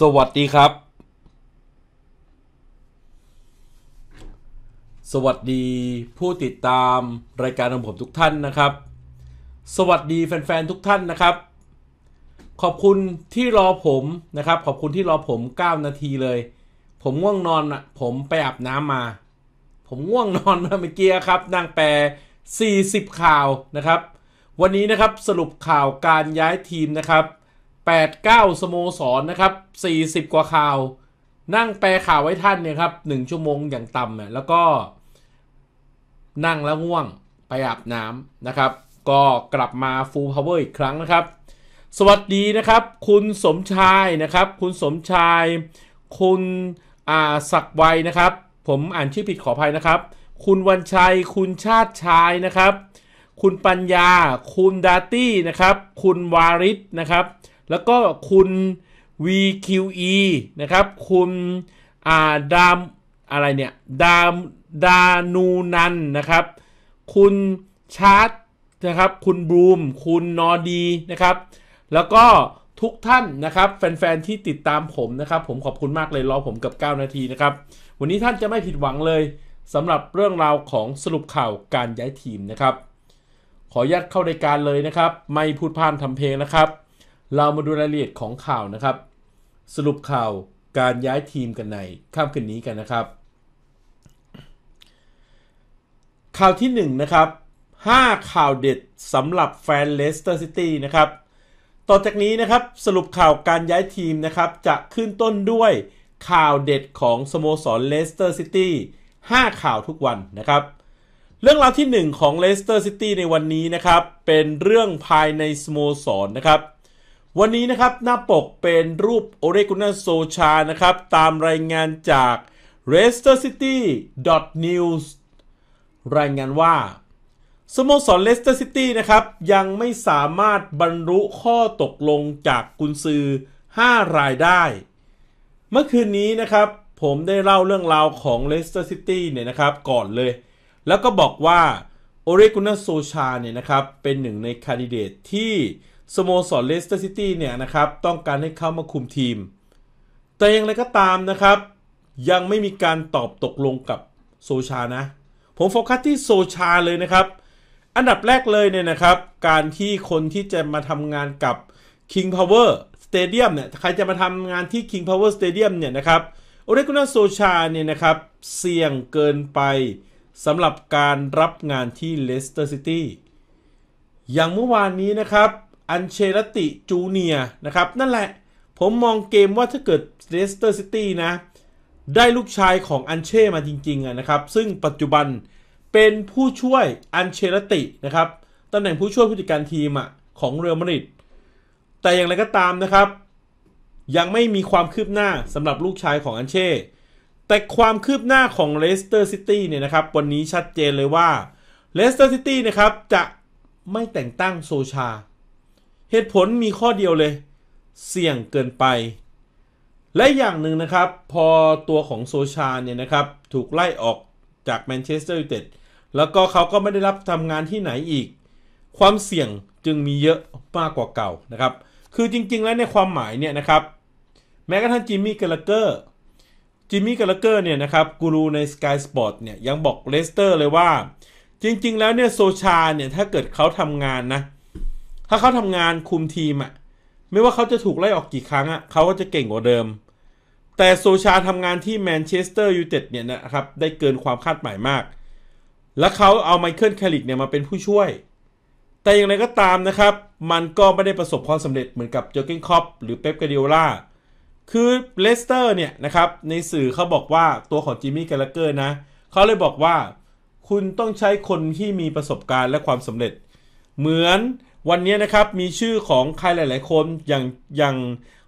สวัสดีครับ สวัสดีผู้ติดตามรายการของผมทุกท่านนะครับ สวัสดีแฟนๆ ทุกท่านนะครับ ขอบคุณที่รอผมนะครับ ขอบคุณที่รอผม 9 นาทีเลย ผมง่วงนอนอะผมไปอาบน้ำมา ผมง่วงนอนมาเมื่อกี้ครับนางแปร40 ข่าวนะครับ วันนี้นะครับสรุปข่าวการย้ายทีมนะครับ8-9สโมสรนนะครับ40 กว่าข่าว นั่งแปลข่าวไว้ท่านเนี่ยครับ1ชั่วโมงอย่างต่ำเนี่ยแล้วก็ นั่งแล้วง่วงไปอาบน้ำนะครับ ก็กลับมาฟูลพาวเวอร์อีกครั้งนะครับ สวัสดีนะครับ คุณสมชายนะครับคุณสมชาย คุณอาศักไวนะครับ ผมอ่านชื่อผิดขออภัยนะครับ คุณวันชัย คุณชาติชายนะครับ คุณปัญญา คุณดาตี้นะครับคุณวาริศนะครับแล้วก็คุณ VQE นะครับ คุณอาดามอะไรเนี่ย ดามดานูนันนะครับ คุณชาร์ตนะครับ คุณบลูม คุณนอดีนะครับ แล้วก็ทุกท่านนะครับ แฟนๆที่ติดตามผมนะครับ ผมขอบคุณมากเลยรอผมกับ9 นาทีนะครับ วันนี้ท่านจะไม่ผิดหวังเลยสำหรับเรื่องราวของสรุปข่าวการย้ายทีมนะครับ ขอยัดเข้ารายการเลยนะครับ ไม่พูดพ่าำทำเพลงนะครับเรามาดูรายละเอียดของข่าวนะครับ สรุปข่าวการย้ายทีมกันในข้ามคืนนี้กันนะครับ ข่าวที่1นนะครับ5 ข่าวเด็ดสำหรับแฟนเลสเตอร์ซิตี้นะครับ ต่อจากนี้นะครับสรุปข่าวการย้ายทีมนะครับ จะขึ้นต้นด้วยข่าวเด็ดของสโมสรเลสเตอร์ซิตี้5ข่าวทุกวันนะครับ เรื่องราวที่ 1 ของเลสเตอร์ซิตี้ในวันนี้นะครับ เป็นเรื่องภายในสโมสรนนะครับวันนี้นะครับหน้าปกเป็นรูปโอเรกุนาโซชานะครับ ตามรายงานจาก r e s t e r City News รายงานว่าสโมสรเลสเตอร์ซิตี้นะครับ ยังไม่สามารถบรรลุข้อตกลงจากกุนซือ 5 รายได้ เมื่อคืนนี้นะครับ ผมได้เล่าเรื่องราวของเลสเตอร์ซิตี้เนี่ยนะครับ ก่อนเลย แล้วก็บอกว่าโอเรกุนาโซชาเนี่ยนะครับ เป็นหนึ่งในคนดิเดตที่สโมสรเลสเตอร์ซิตี้เนี่ยนะครับ ต้องการให้เขามาคุมทีม แต่อย่างไรก็ตามนะครับยังไม่มีการตอบตกลงกับโซชานะ ผมโฟกัสที่โซชาเลยนะครับ อันดับแรกเลยเนี่ยนะครับ การที่คนที่จะมาทำงานกับ King Power Stadium เนี่ยใครจะมาทำงานที่ King Power Stadium เนี่ยนะครับโอเรกุนาโซชาเนี่ยนะครับ เสี่ยงเกินไปสำหรับการรับงานที่เลสเตอร์ซิตี้อย่างเมื่อวานนี้นะครับอันเชรติจูเนียนะครับนั่นแหละผมมองเกมว่าถ้าเกิดเลสเตอร์ซิตี้นะ ได้ลูกชายของอันเช่มาจริงๆนะครับ ซึ่งปัจจุบันเป็นผู้ช่วยอันเชรตินะครับตำแหน่งผู้ช่วยผู้จัดการทีมอะของเรอัลมาดริดแต่อย่างไรก็ตามนะครับ ยังไม่มีความคืบหน้าสำหรับลูกชายของอันเช่แต่ความคืบหน้าของเลสเตอร์ซิตี้เนี่ยนะครับ วันนี้ชัดเจนเลยว่าเลสเตอร์ซิตี้นะครับจะไม่แต่งตั้งโซชาเหตุผลมีข้อเดียวเลย เสี่ยงเกินไป และอย่างหนึ่งนะครับ พอตัวของโซชาเนี่ยนะครับ ถูกไล่ออกจากแมนเชสเตอร์ยูไนเต็ดแล้วก็เขาก็ไม่ได้รับทำงานที่ไหนอีก ความเสี่ยงจึงมีเยอะมากกว่าเก่านะครับ คือจริงๆแล้วในความหมายเนี่ยนะครับ แม้กระทั่งจิมมี่กาลเกอร์ จิมมี่กาลเกอร์เนี่ยนะครับ กูรูใน Sky Sport เนี่ยยังบอกเลสเตอร์เลยว่าจริงๆ แล้วเนี่ยโซชาเนี่ยถ้าเกิดเขาทำงานนะเถ้าเขาทำงานคุมทีมอะไม่ว่าเขาจะถูกไล่ออกกี่ครั้งอะเขาก็จะเก่งกว่าเดิม แต่โซชาทำงานที่แมนเชสเตอร์ยูไนเต็ดเนี่ยนะครับ ได้เกินความคาดหมายมาก และเขาเอาไมเคิลแคลิกเนี่ยมาเป็นผู้ช่วย แต่อย่างไรก็ตามนะครับ มันก็ไม่ได้ประสบความสำเร็จเหมือนกับเจอร์เกนคอปหรือเป๊ปกาเดีโล่าคือเลสเตอร์เนี่ยนะครับ ในสื่อเขาบอกว่าตัวของจิมมี่แกลเกอร์นะเขาเลยบอกว่าคุณต้องใช้คนที่มีประสบการณ์และความสำเร็จ เหมือนวันนี้นะครับ มีชื่อของใครหลาย ๆคน อย่างอย่าง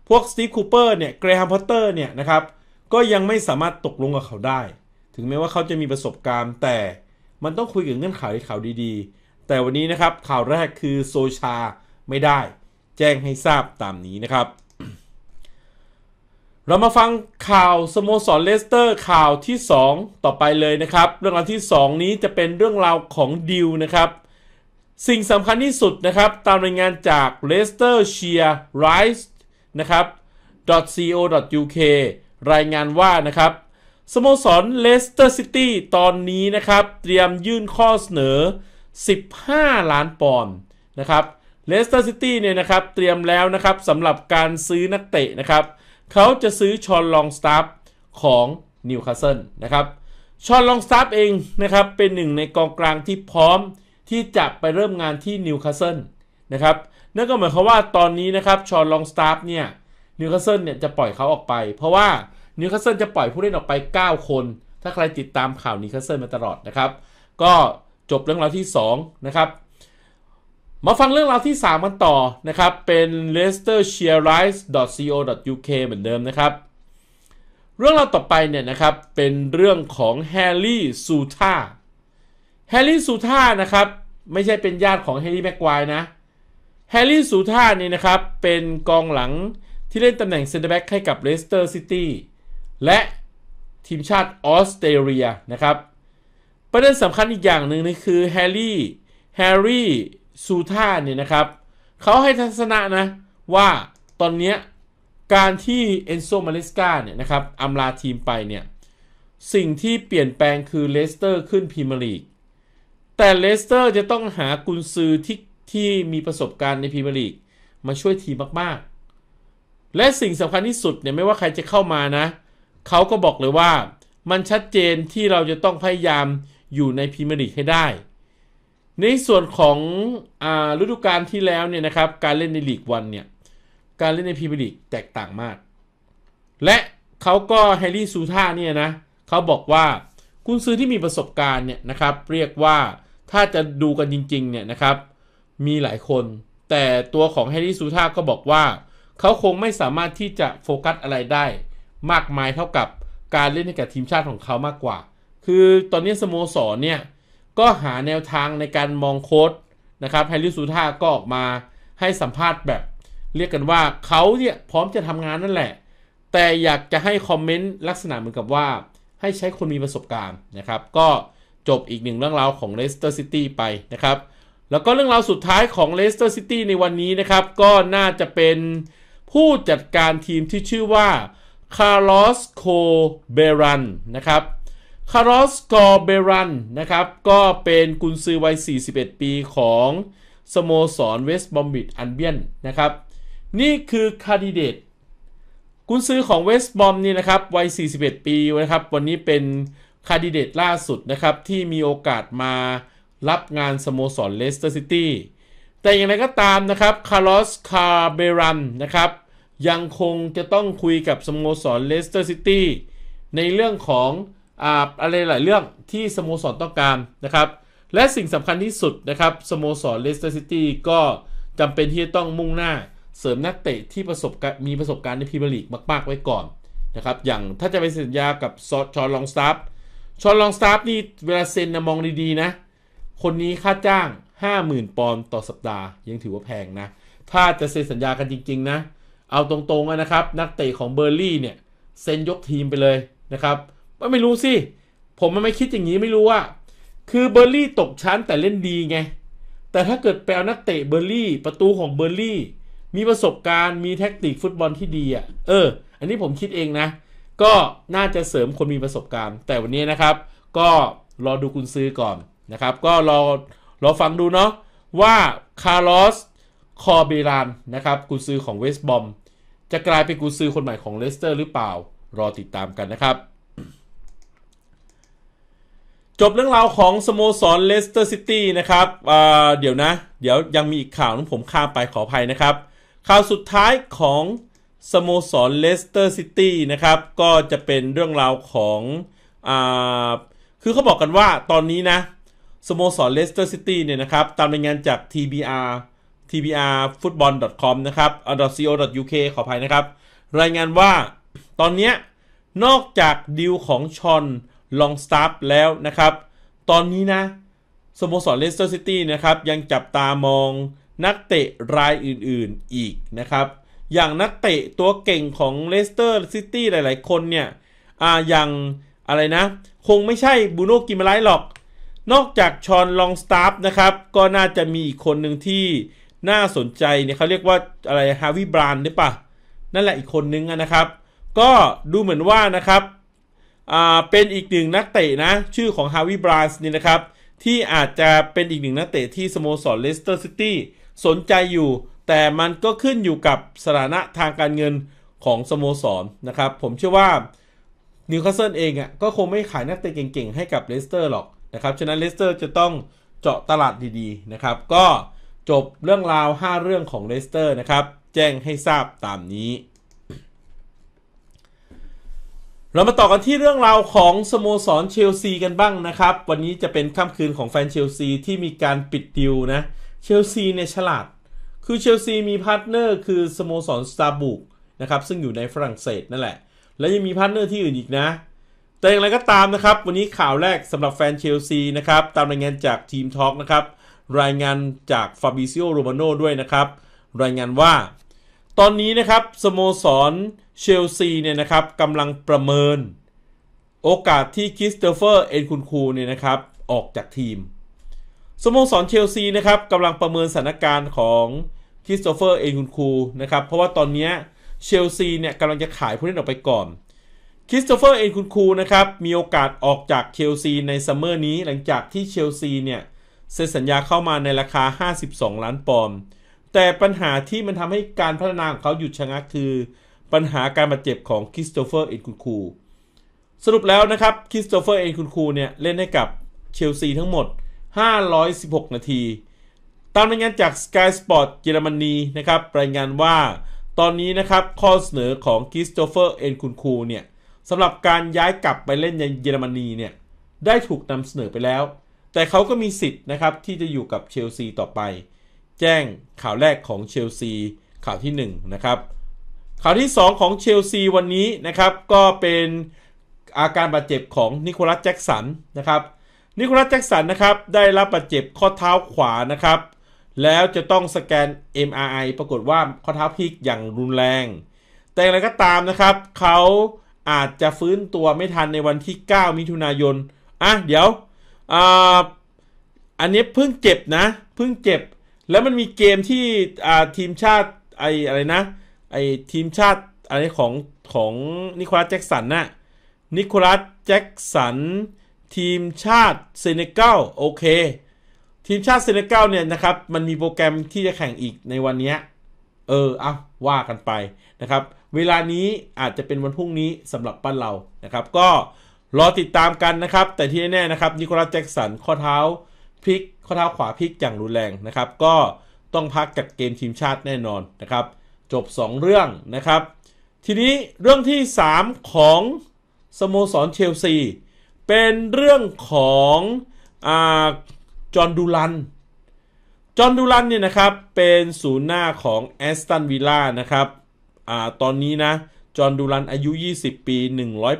พวกสตีฟคูเปอร์เนี่ยเกรแฮมพอตเตอร์เนี่ยนะครับก็ยังไม่สามารถตกลงกับเขาได้ ถึงแม้ว่าเขาจะมีประสบการณ์ แต่มันต้องคุยกับเงื่อนไขข่าวดี ๆ แต่วันนี้นะครับข่าวแรกคือโซชา ไม่ได้ แจ้งให้ทราบตามนี้นะครับ เรามาฟังข่าวสโมสรเลสเตอร์ข่าวที่ 2 ต่อไปเลยนะครับ เรื่องราวที่ 2 นี้จะเป็นเรื่องราวของดิวนะครับสิ่งสำคัญที่สุดนะครับตามรายงานจาก l e s t e r s h i r e r i s e นะครับ .co.uk รายงานว่านะครับสโมสรเลสเตอร์ซิตี้ตอนนี้นะครับเตรียมยื่นข้อเสนอ 15 ล้านปอนด์นะครับเลสเตอร์ซิตี้เนี่ยนะครับเตรียมแล้วนะครับสำหรับการซื้อนักเตะนะครับ เขาจะซื้อชอนลองสตา์ของนิวคาสเซิลนะครับชอนลองสตา์เองนะครับเป็นหนึ่งในกองกลางที่พร้อมที่จะไปเริ่มงานที่นิวคาสเซิลนะครับนั่นก็หมายความว่าตอนนี้นะครับชอนลองสตาร์ฟเนี่ยนิวคาสเซิลเนี่ยจะปล่อยเขาออกไป เพราะว่านิวคาสเซิลจะปล่อยผู้เล่นออกไป 9 คน ถ้าใครติดตามข่าวนิวคาสเซิลมาตลอดนะครับ ก็จบเรื่องราวที่2นะครับมาฟังเรื่องราวที่3กันต่อนะครับเป็น l e i s t e r s h i s e c o u k เหมือนเดิมนะครับ เรื่องราวต่อไปเนี่ยนะครับเป็นเรื่องของแฮร์รี่ซูท่าแฮร์รี่สุท่านะครับ ไม่ใช่เป็นญาติของแฮร์รี่แม็กควายนะ แฮร์รี่สุท่านี่นะครับ เป็นกองหลังที่เล่นตำแหน่งเซนเตอร์แบ็กให้กับเลสเตอร์ซิตี้และทีมชาติออสเตรเลียนะครับ ประเด็นสำคัญอีกอย่างหนึ่งนี่คือแฮร์รี่ แฮร์รี่สุท่าเนี่ยนะครับ เขาให้ทัศนะนะ ว่า ตอนนี้การที่เอนโซ มาเลสกาเนี่ยนะครับอำลาทีมไปเนี่ย สิ่งที่เปลี่ยนแปลงคือเลสเตอร์ขึ้นพรีเมียร์ลีกแต่เลสเตอร์จะต้องหากุนซือที่ที่มีประสบการณ์ในพรีเมียร์ลีกมาช่วยทีมมากๆ และสิ่งสำคัญที่สุดเนี่ยไม่ว่าใครจะเข้ามานะเขาก็บอกเลยว่ามันชัดเจนที่เราจะต้องพยายามอยู่ในพรีเมียร์ลีกให้ได้ ในส่วนของฤดูกาลที่แล้วเนี่ยนะครับ การเล่นในลีกวันเนี่ยการเล่นในพรีเมียร์ลีกแตกต่างมาก และเขาก็แฮร์รี่ซูท่าเนี่ยนะเขาบอกว่ากุนซือที่มีประสบการณ์เนี่ยนะครับเรียกว่าถ้าจะดูกันจริงๆเนี่ยนะครับ มีหลายคน แต่ตัวของแฮร์รี่ซูท่าก็บอกว่า เขาคงไม่สามารถที่จะโฟกัสอะไรได้ มากมายเท่ากับการเล่นให้กับทีมชาติของเขามากกว่า คือตอนนี้สโมสรเนี่ย ก็หาแนวทางในการมองโค้ดนะครับแฮร์รี่ซูท่าก็ออกมาให้สัมภาษณ์แบบ เรียกกันว่าเขาเนี่ยพร้อมจะทำงานนั่นแหละ แต่อยากจะให้คอมเมนต์ลักษณะเหมือนกับว่า ให้ใช้คนมีประสบการณ์นะครับ ก็จบอีกหนึ่งเรื่องราวของเลสเตอร์ซิตี้ไปนะครับ แล้วก็เรื่องราวสุดท้ายของเลสเตอร์ซิตี้ในวันนี้นะครับ ก็น่าจะเป็นผู้จัดการทีมที่ชื่อว่าคาร์ลอสโคเบรันนะครับคาร์ลอสโคเบรันนะครับก็เป็นกุนซือวัย 41 ปีของสโมสรเวสต์บอมบิดอันเบียนนะครับ นี่คือคาดิเดต กุนซือของเวสต์บอมนี่นะครับวัย 41 ปีนะครับวันนี้เป็นคาดิเดตล่าสุดนะครับ ที่มีโอกาสมารับงานสโมสรเลสเตอร์ซิตี้แต่อย่างไรก็ตามนะครับคาร์ลอสคาร์เบรันนะครับยังคงจะต้องคุยกับสโมสรเลสเตอร์ซิตี้ในเรื่องของออะไรหลายเรื่องที่สโมสรต้องการนะครับ และสิ่งสำคัญที่สุดนะครับ สโมสรเลสเตอร์ซิตี้ก็จำเป็นที่จะต้องมุ่งหน้าเสริมนักเตะที่ประสบมีประสบการณ์ในพรีเมียร์ลีกมาก ๆ ไว้ก่อนนะครับอย่างถ้าจะไปสัญญากับซอชอลองสตาร์ชอนลองสตาฟนี่เวลาเซ็นนะมองดีๆนะ คนนี้ค่าจ้าง 50,000ปอนด์ต่อสัปดาห์ยังถือว่าแพงนะ ถ้าจะเซ็นสัญญากันจริงๆ นะ เอาตรงๆนะครับนักเตะของเบอร์ลี่เนี่ยเซ็นยกทีมไปเลยนะครับไม่รู้สิ ผมมันไม่คิดอย่างนี้ไม่รู้ว่า คือเบอร์ลี่ตกชั้นแต่เล่นดีไง แต่ถ้าเกิดแปลนักเตะเบอร์ลี่ประตูของเบอร์ลี่มีประสบการณ์ มีแท็กติกฟุตบอลที่ดีอะ่ะเออ อันนี้ผมคิดเองนะก็น่าจะเสริมคนมีประสบการณ์ แต่วันนี้นะครับ ก็รอดูคุณซื้อก่อนนะครับ ก็รอรอฟังดูเนาะว่าคาร์ลอสคอเบรานนะครับ กุนซือของเวสบอมจะกลายเป็นกุนซือคนใหม่ของเลสเตอร์หรือเปล่ารอติดตามกันนะครับ จบเรื่องราวของสโมสรเลสเตอร์ซิตี้นะครับเดี๋ยวนะ เดี๋ยวยังมีอีกข่าวนึงผมข้ามไปขออภัยนะครับ ข่าวสุดท้ายของสโมสรเลสเตอร์ซิตี้นะครับ ก็จะเป็นเรื่องราวของอ่าคือเขาบอกกันว่าตอนนี้นะสโมสรเลสเตอร์ซิตี้เนี่ยนะครับ ตามรายงานจาก TBR tbrfootball.com นะครับ .co.uk ขออภัยนะครับ รายงานว่าตอนนี้นอกจากดีลของชอนลองสตาร์แล้วนะครับ ตอนนี้นะสโมสรเลสเตอร์ซิตี้นะครับยังจับตามองนักเตะรายอื่นๆอีกนะครับอย่างนักเตะตัวเก่งของเลสเตอร์ซิตี้หลายๆ คนเนี่ยอ่าอย่างอะไรนะ คงไม่ใช่บูโนกิมไลหรอก นอกจากชอนลองสตาฟนะครับ ก็น่าจะมีอีกคนหนึ่งที่น่าสนใจเนี่ยเขาเรียกว่าอะไรฮาวิบรานหรือปะนั่นแหละอีกคนนึงนะครับ ก็ดูเหมือนว่านะครับอ่าเป็นอีกหนึ่งนักเตะนะชื่อของฮาวิบรานนี่นะครับ ที่อาจจะเป็นอีกหนึ่งนักเตะที่ สโมสรเลสเตอร์ซิตี้สนใจอยู่แต่มันก็ขึ้นอยู่กับสถานะทางการเงินของสโมสรนนะครับ ผมเชื่อว่านิวคาสเซิลเองอ่ะก็คงไม่ขายนักเตะเก่งๆ ให้กับเลสเตอร์หรอกนะครับฉะนั้นเลสเตอร์จะต้องเจาะตลาดดีๆ นะครับ ก็จบเรื่องราว 5 เรื่องของเลสเตอร์นะครับ แจ้งให้ทราบตามนี้ เรามาต่อกันที่เรื่องราวของสโมสรเชลซีกันบ้างนะครับ วันนี้จะเป็นค่ำคืนของแฟนเชลซีที่มีการปิดดิวนะเชลซีเนี่ยฉลาดคือเชลซีมีพาร์ทเนอร์คือสโมสรสตาร์บุกนะครับซึ่งอยู่ในฝรั่งเศสนั่นแหละ และยังมีพาร์ทเนอร์ที่อื่นอีกนะ แต่อย่างไรก็ตามนะครับ วันนี้ข่าวแรกสำหรับแฟนเชลซีนะครับ ตามรายงานจากทีมทอล์กนะครับ รายงานจากฟาบิซิโอโรมาโน่ด้วยนะครับ รายงานว่า ตอนนี้นะครับสโมสร เชลซีเนี่ยนะครับกำลังประเมินโอกาสที่คริสเตอร์เฟอร์เอ็นคุนคูเนี่ยนะครับออกจากทีมสโมสรเชลซีนะครับกำลังประเมินสถานการณ์ของคริสโตเฟอร์เองคุณครูนะครับ เพราะว่าตอนนี้เชลซีเนี่ยกำลังจะขายผู้เล่นออกไปก่อนคริสโตเฟอร์เองคุณครูนะครับ มีโอกาสออกจากเชลซีในซัมเมอร์นี้หลังจากที่เชลซีเนี่ยเซ็นสัญญาเข้ามาในราคา 52 ล้านปอนด์แต่ปัญหาที่มันทำให้การพัฒนาของเขาหยุดชะงักคือ ปัญหาการบาดเจ็บของคริสโตเฟอร์เอ็นคุณคูสรุปแล้วนะครับคริสโตเฟอร์เอ็นคุณคูเนี่ยเล่นให้กับเชลซีทั้งหมด 516 นาทีตามรายงานจาก Sky Sport เยอรมนีนะครับรายงานว่าตอนนี้นะครับข้อเสนอของคริสโตเฟอร์เอ็นคุนคูเนี่ยสำหรับการย้ายกลับไปเล่นในเยอรมนีเนี่ยได้ถูกนำเสนอไปแล้ว แต่เขาก็มีสิทธิ์นะครับที่จะอยู่กับเชลซีต่อไป แจ้งข่าวแรกของเชลซีข่าวที่ 1 นะครับ ข่าวที่ 2 ของเชลซีวันนี้นะครับ ก็เป็นอาการบาดเจ็บของนิโคลัสแจ็กสันนะครับนิโคลัสแจ็กสันนะครับ ได้รับบาดเจ็บข้อเท้าขวานะครับแล้วจะต้องสแกน MRI ปรากฏว่าข้อเท้าพลิกอย่างรุนแรง แต่อย่างไรก็ตามนะครับ เขาอาจจะฟื้นตัวไม่ทันในวันที่ 9 มิถุนายน อ่ะเดี๋ยวออันนี้เพิ่งเจ็บนะ เพิ่งเจ็บ แล้วมันมีเกมที่ทีมชาติไออะไรนะ ไอทีมชาติ อะไรของ ของนิโคลัสแจ็กสันนะ่ะ นิโคลัสแจ็กสัน ทีมชาติเซเนกัลโอเคทีมชาติเซเนกัลเนี่ยนะครับ มันมีโปรแกรมที่จะแข่งอีกในวันนี้ เออเอาว่ากันไปนะครับ เวลานี้อาจจะเป็นวันพรุ่งนี้สำหรับปั้นเรา นะครับ ก็รอติดตามกันนะครับ แต่ที่แน่ๆนะครับ นิโคลัสแจ็กสัน ข้อเท้าพลิก ข้อเท้าขวาพลิกอย่างรุนแรงนะครับ ก็ต้องพักจากเกมทีมชาติแน่นอนนะครับ จบ 2 เรื่องนะครับ ทีนี้เรื่องที่ 3 ของสโมสรเชลซีเป็นเรื่องของ อ่าจอห์นดูลัน จอห์นดูลันเนี่ยนะครับ เป็นศูนย์หน้าของแอสตันวิลล่านะครับอ่าตอนนี้นะจอห์นดูลันอายุ 20 ปี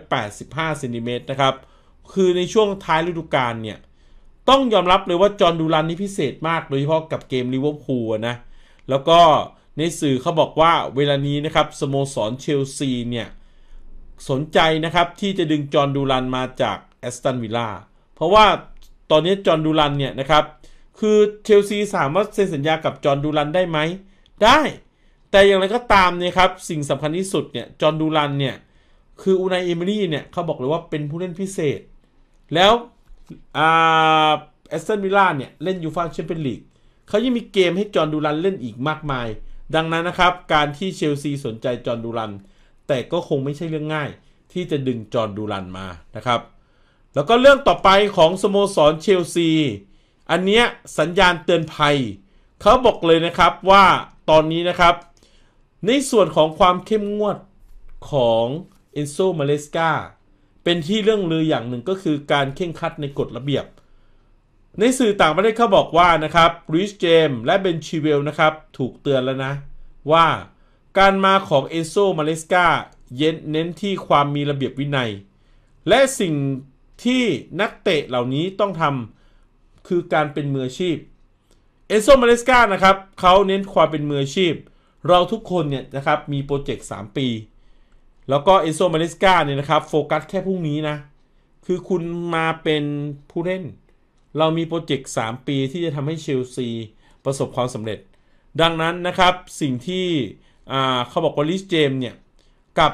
185ซนติเมตรนะครับ คือในช่วงท้ายฤดูกาลเนี่ย ต้องยอมรับเลยว่าจอห์นดูลันนี่พิเศษมาก โดยเฉพาะกับเกมลิเวอร์พูลนะ แล้วก็ในสื่อเขาบอกว่าเวลานี้นะครับสโมสรเชลซีเนี่ย สนใจนะครับที่จะดึงจอห์นดูลันมาจากแอสตันวิลล่าเพราะว่าตอนนี้จอร์นดูรันเนี่ยนะครับคือเชลซีสามารถเซ็นสัญญากับจอร์นดูรันได้ไหมได้ แต่อย่างไรก็ตามเนี่ยครับสิ่งสำคัญที่สุดเนี่ยจอร์นดูรันเนี่ยคืออูนายเอมิลี่เนี่ยเขาบอกเลยว่าเป็นผู้เล่นพิเศษ แล้วอ่าแอสตันวิลล่าเนี่ยเล่นยูฟ่าแชมเปี้ยนลีกเขายังมีเกมให้จอร์นดูรันเล่นอีกมากมาย ดังนั้นนะครับการที่เชลซีสนใจจอร์นดูรัน แต่ก็คงไม่ใช่เรื่องง่ายที่จะดึงจอร์นดูรันมานะครับแล้วก็เรื่องต่อไปของสโมสรเชลซี อันเนี้ยสัญญาณเตือนภัย เขาบอกเลยนะครับว่าตอนนี้นะครับ ในส่วนของความเข้มงวดของเอนโซ มาเลสกาเป็นที่เรื่องลืออย่างหนึ่งก็คือการเข่งคัดในกฎระเบียบ ในสื่อต่างประเทศเขาบอกว่านะครับริสเจมและเบนชิเวลนะครับถูกเตือนแล้วนะ ว่าการมาของเอนโซ มาเลสกาเน้นที่ความมีระเบียบวินัย และสิ่งที่นักเตะเหล่านี้ต้องทำคือการเป็นมืออาชีพเอโซมาเลสกานะครับเขาเน้นความเป็นมืออาชีพ เราทุกคนเนี่ยนะครับมีโปรเจกต์3 ปี แล้วก็เอโซมาเลสกาเนี่ยนะครับโฟกัสแค่พรุ่งนี้นะคือคุณมาเป็นผู้เล่น เรามีโปรเจกต์3 ปีที่จะทำให้เชลซีประสบความสำเร็จ ดังนั้นนะครับสิ่งที่เขาบอกว่าลิสเจมเนี่ยกับ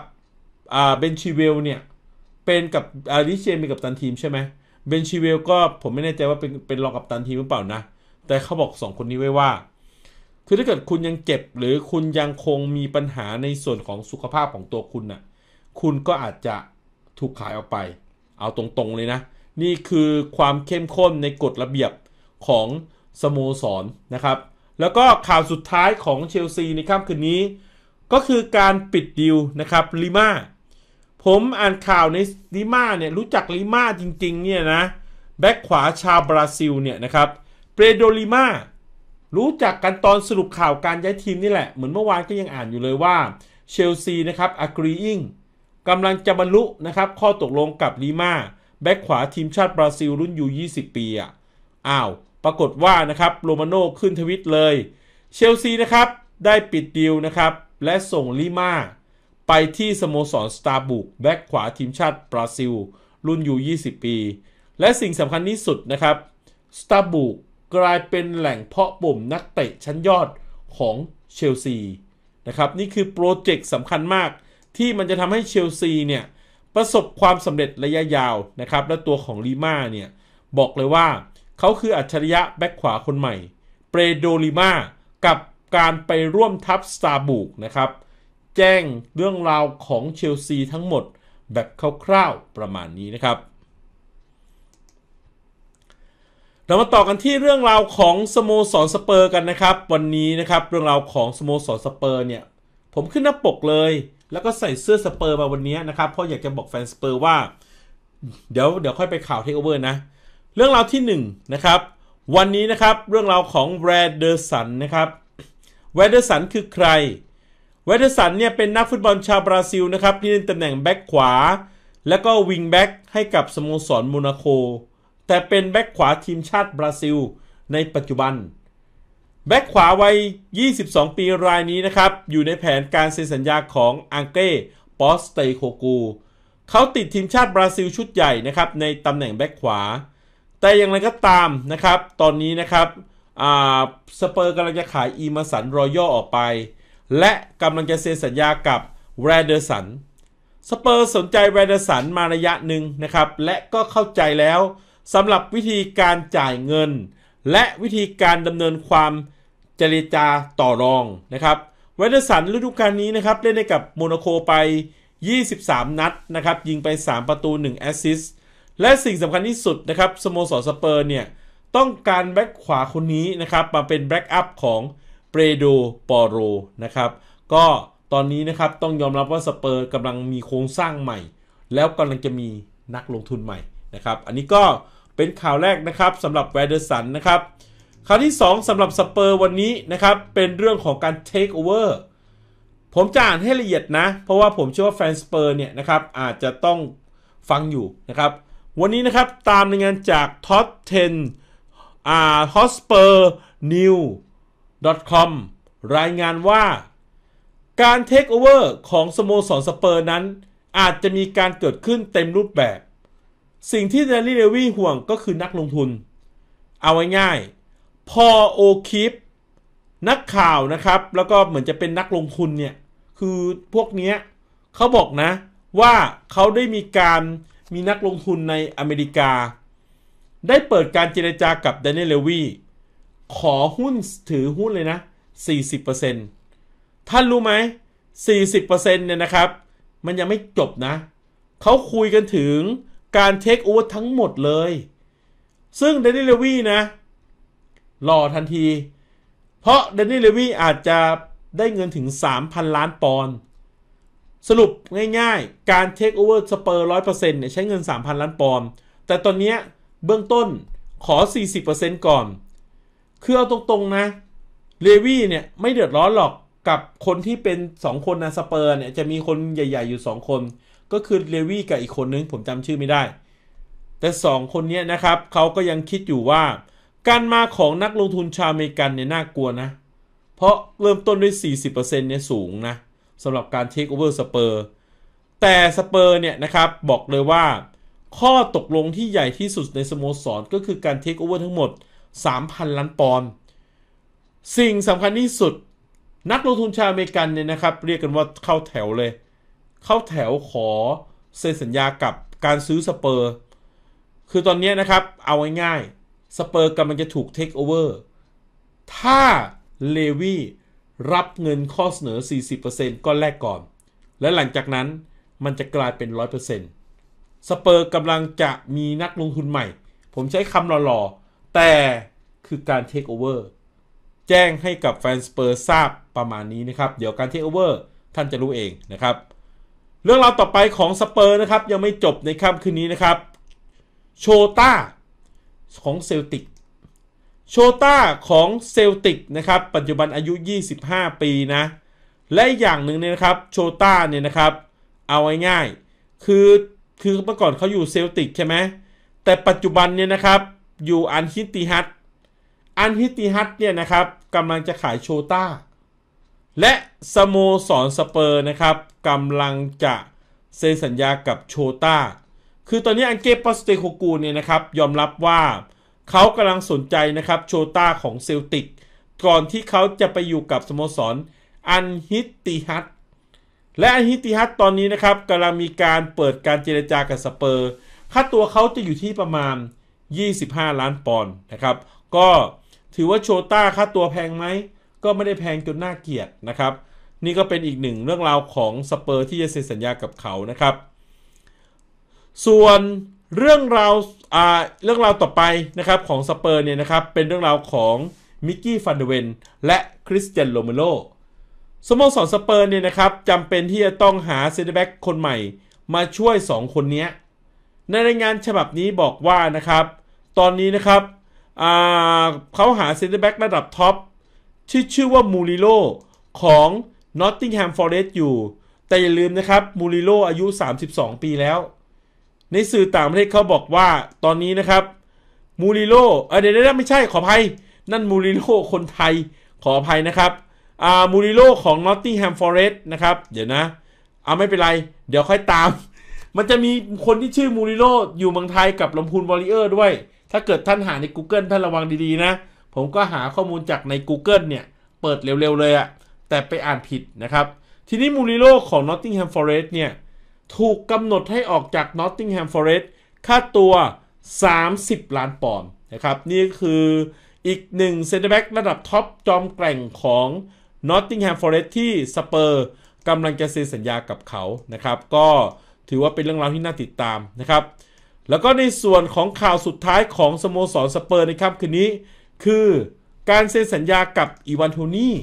เบนชิเวลเนี่ยเป็นกับอาริเชนเป็นกับตันทีมใช่ไหมเบนชิเวลก็ผมไม่แน่ใจว่าเป็นเป็นรองกับตันทีมหรือเปล่านะ แต่เขาบอก 2 คนนี้ไว้ว่า คือถ้าเกิดคุณยังเจ็บหรือคุณยังคงมีปัญหาในส่วนของสุขภาพของตัวคุณนะ่ะคุณก็อาจจะถูกขายออกไปเอาตรงๆเลยนะ นี่คือความเข้มข้นในกฎระเบียบของสโมสรนนะครับ แล้วก็ข่าวสุดท้ายของเชลซีในค่ำคืนนี้ก็คือการปิดดิวนะครับลิมาผมอ่านข่าวในลิมาเนี่ยรู้จักลิมาจริง ๆ เนี่ยนะ แบ็กขวาชาวบราซิลเนี่ยนะครับเปโดลิมารู้จักกันตอนสรุปข่าวการย้ายทีมนี่แหละเหมือนเมื่อวานก็ยังอ่านอยู่เลยว่า เชลซีนะครับอากรีอิงกำลังจะบรรลุนะครับข้อตกลงกับลิมาแบ็กขวาทีมชาติบราซิล รุ่นยู20 ปี อ่ะอ้าว ปรากฏว่านะครับโรมาโน่ขึ้นทวิตเลย เชลซีนะครับได้ปิดดีลนะครับและส่งลิมาไปที่สโมสรสตาร์บุกแบ็กขวาทีมชาติบราซิล รุ่นยู20 ปี และสิ่งสำคัญที่สุดนะครับ สตาร์บุกกลายเป็นแหล่งเพาะบ่มนักเตะชั้นยอดของเชลซีนะครับนี่คือโปรเจกต์สำคัญมากที่มันจะทำให้เชลซีเนี่ยประสบความสำเร็จระยะยาวนะครับและตัวของลีมาเนี่ยบอกเลยว่าเขาคืออัจฉริยะแบ็กขวาคนใหม่เปโดลิมากับการไปร่วมทัพสตาร์บุกนะครับแจ้งเรื่องราวของเชลซีทั้งหมด แบบคร่าวๆประมาณนี้นะครับ เรามาต่อกันที่เรื่องราวของสโมสรสเปอร์กันนะครับวันนี้นะครับเรื่องราวของสโมสรสเปอร์เนี่ยผมขึ้นหน้าปกเลย แล้วก็ใส่เสื้อสเปอร์มาวันนี้นะครับ เพราะอยากจะบอกแฟนสเปอร์ว่าเดี๋ยวเดี๋ยวค่อยไปข่าวเทคโอเวอร์นะเรื่องราวที่1นนะครับวันนี้นะครับ เรื่องราวของแรดเดอร์สันนะครับแรดเดอร์สันคือใครเวเดอร์สันเนี่ยเป็นนักฟุตบอลชาวบราซิลนะครับที่เล่นตำแหน่งแบ็กขวา และก็วิงแบ็กให้กับสโมสรโมนาโคแต่เป็นแบ็กขวาทีมชาติบราซิล ในปัจจุบัน แบ็กขวาวัย22 ปีรายนี้นะครับอยู่ในแผนการเซ็นสัญญาของอังเก้ปอสเตโคกูเขาติดทีมชาติบราซิลชุดใหญ่นะครับในตำแหน่งแบ็กขวา แต่อย่างไรก็ตามนะครับตอนนี้นะครับสเปอร์กำลังจะขายอีมาสันรอย่อออกไปและกำลังจะเซ็นสัญญากับแรเดอร์สัน สเปอร์สนใจแรเดอร์สันมาระยะหนึ่งนะครับ และก็เข้าใจแล้วสำหรับวิธีการจ่ายเงิน และวิธีการดำเนินความเจรจาต่อรองนะครับแรเดอร์สันฤดูกาลนี้นะครับ เล่นให้กับโมนาโคไป 23 นัดนะครับยิงไป 3 ประตู 1 แอสซิสต์และสิ่งสำคัญที่สุดนะครับสโมสรสเปอร์เนี่ยต้องการแบ็กขวาคนนี้นะครับมาเป็นแบ็กอัพของเปโด ปอโร นะครับ ก็ตอนนี้นะครับต้องยอมรับว่าสเปอร์กำลังมีโครงสร้างใหม่ แล้วกำลังจะมีนักลงทุนใหม่นะครับ อันนี้ก็เป็นข่าวแรกนะครับสำหรับแวเดอร์สันนะครับ ข่าวที่ 2สำหรับสเปอร์วันนี้นะครับ เป็นเรื่องของการเทคโอเวอร์ ผมจะอ่านให้ละเอียดนะ เพราะว่าผมเชื่อว่าแฟนสเปอร์เนี่ยนะครับอาจจะต้องฟังอยู่นะครับ วันนี้นะครับตามรายงานจากท็อตเทนอ่าฮอสเปอร์นิว .com รายงานว่า การเทคโอเวอร์ของสโมสรสเปอร์นั้น อาจจะมีการเกิดขึ้นเต็มรูปแบบ สิ่งที่แดนนี่เลวี่ห่วงก็คือนักลงทุน เอาง่ายๆพอโอคิปนักข่าวนะครับ แล้วก็เหมือนจะเป็นนักลงทุนเนี่ย คือพวกเนี้ย เขาบอกนะว่าเขาได้มีการมีนักลงทุนในอเมริกา ได้เปิดการเจรจากับแดนนี่ลเลวีขอหุ้นถือหุ้นเลยนะ 40%ท่านรู้ไหม 40%เนี่ยนะครับมันยังไม่จบนะ เขาคุยกันถึงการเทคโอเวอร์ทั้งหมดเลย ซึ่งเดนนี่เลวี่นะ รอทันที เพราะเดนนี่เลวี่อาจจะได้เงินถึง 3,000 ล้านปอนด์สรุปง่ายๆ การเทคโอเวอร์สเปอร์ร้อยเปอร์เซ็นต์เนี่ยใช้เงิน 3,000 ล้านปอนด์แต่ตอนนี้เบื้องต้นขอ 40%ก่อนคือเอาตรงๆนะเลวี่เนี่ย ไม่เดือดร้อนหรอก กับคนที่เป็น 2 คนนะสเปอร์เนี่ย จะมีคนใหญ่ ๆ อยู่ 2 คน ก็คือเลวี่กับอีกคนนึง ผมจำชื่อไม่ได้ แต่ 2 คนนี้นะครับเขาก็ยังคิดอยู่ว่า การมาของนักลงทุนชาวอเมริกันเนี่ย น่ากลัวนะ เพราะเริ่มต้นด้วย 40%เนี่ยสูงนะสำหรับการเทคโอเวอร์สเปอร์ แต่สเปอร์เนี่ยนะครับบอกเลยว่าข้อตกลงที่ใหญ่ที่สุดในสโมสรก็คือการเทคโอเวอร์ทั้งหมด3,000 ล้านปอนด์สิ่งสำคัญที่สุด นักลงทุนชาวอเมริกันเนี่ยนะครับ เรียกกันว่าเข้าแถวเลย เข้าแถวขอ เซ็นสัญญากับการซื้อสเปอร์ คือตอนนี้นะครับ เอาง่ายๆสเปอร์กำลังจะถูกเทคโอเวอร์ ถ้า เลวีรับเงินข้อเสนอ 40%ก็แลกก่อน และหลังจากนั้นมันจะกลายเป็น 100%สเปอร์กำลังจะมีนักลงทุนใหม่ ผมใช้คำหล่อๆแต่คือการเทคโอเวอร์แจ้งให้กับแฟนสเปอร์ทราบประมาณนี้นะครับ เดี๋ยวการเทคโอเวอร์ท่านจะรู้เองนะครับ เรื่องราวต่อไปของสเปอร์นะครับยังไม่จบในค่ำคืนนี้นะครับ โชต้าของเซลติกโชต้าของเซลติกนะครับ ปัจจุบันอายุ 25 ปีนะ และอย่างหนึ่งเนี่ยนะครับโชต้าเนี่ยนะครับ เอาง่ายคือ คือเมื่อก่อนเขาอยู่เซลติกใช่ไหมแต่ปัจจุบันเนี่ยนะครับอยู่อันฮิตติฮัตอันฮิตติฮัตเนี่ยนะครับกำลังจะขายโชต้าและสโมสรสเปอร์นะครับกำลังจะเซ็นสัญญากับโชต้าคือตอนนี้อันเกปสเตโคกูเนี่ยนะครับยอมรับว่าเขากำลังสนใจนะครับโชต้าของเซลติก ก่อนที่เขาจะไปอยู่กับสโมสรอันฮิตติฮัต และอันฮิติฮัตตอนนี้นะครับกำลังมีการเปิดการเจรจากับสเปอร์ ค่าตัวเขาจะอยู่ที่ประมาณ25 ล้านปอนด์นะครับ ก็ถือว่าโชต้าค่าตัวแพงไหม ก็ไม่ได้แพงจนน่าเกลียดนะครับ นี่ก็เป็นอีกหนึ่งเรื่องราวของสเปอร์ที่จะเซ็นสัญญากับเขานะครับ ส่วนเรื่องราวอ่าเรื่องราวต่อไปนะครับของสเปอร์เนี่ยนะครับเป็นเรื่องราวของมิกกี้ฟันเดเวนและคริสเตียนโรเมโรสโมสรสเปอร์เนี่ยนะครับจำเป็นที่จะต้องหาเซนเตอร์แบ็กคนใหม่ มาช่วย 2 คนนี้ในรายงานฉบับนี้บอกว่านะครับตอนนี้นะครับ เขาหาเซนเตอร์แบ็กระดับท็อปที่ชื่อว่ามูริโลของนอตติงแฮมฟอร์เรสต์อยู่ แต่อย่าลืมนะครับมูริโลอายุ 32 ปีแล้ว ในสื่อต่างประเทศเขาบอกว่าตอนนี้นะครับมูริโลเดี๋ยวไม่ใช่ขออภัยนั่นมูริโลคนไทย ขออภัยนะครับมูริโลของนอตติงแฮมฟอร์เรสต์นะครับ เดี๋ยวนะ เอาไม่เป็นไร เดี๋ยวค่อยตาม มันจะมีคนที่ชื่อมูริโลอยู่เมืองไทยกับลำพูนวอริเออร์ด้วยถ้าเกิดท่านหาใน Google ท่านระวังดี ๆ นะ ผมก็หาข้อมูลจากใน Google เนี่ย เปิดเร็วๆเลยอะแต่ไปอ่านผิดนะครับ ทีนี้มูริโลของ Nottingham Forest เนี่ย ถูกกำหนดให้ออกจาก Nottingham Forest ค่าตัว 30 ล้านปอนด์นะครับนี่คืออีกหนึ่งเซนเตอร์แบ็กระดับท็อปจอมแกร่งของ Nottingham Forest ที่สเปอร์กำลังจะเซ็นสัญญากับเขานะครับ ก็ถือว่าเป็นเรื่องราวที่น่าติดตามนะครับแล้วก็ในส่วนของข่าวสุดท้ายของสโมสรสเปอร์ในครับคืนนี้คือการเซ็นสัญญากับอีวานโทนี่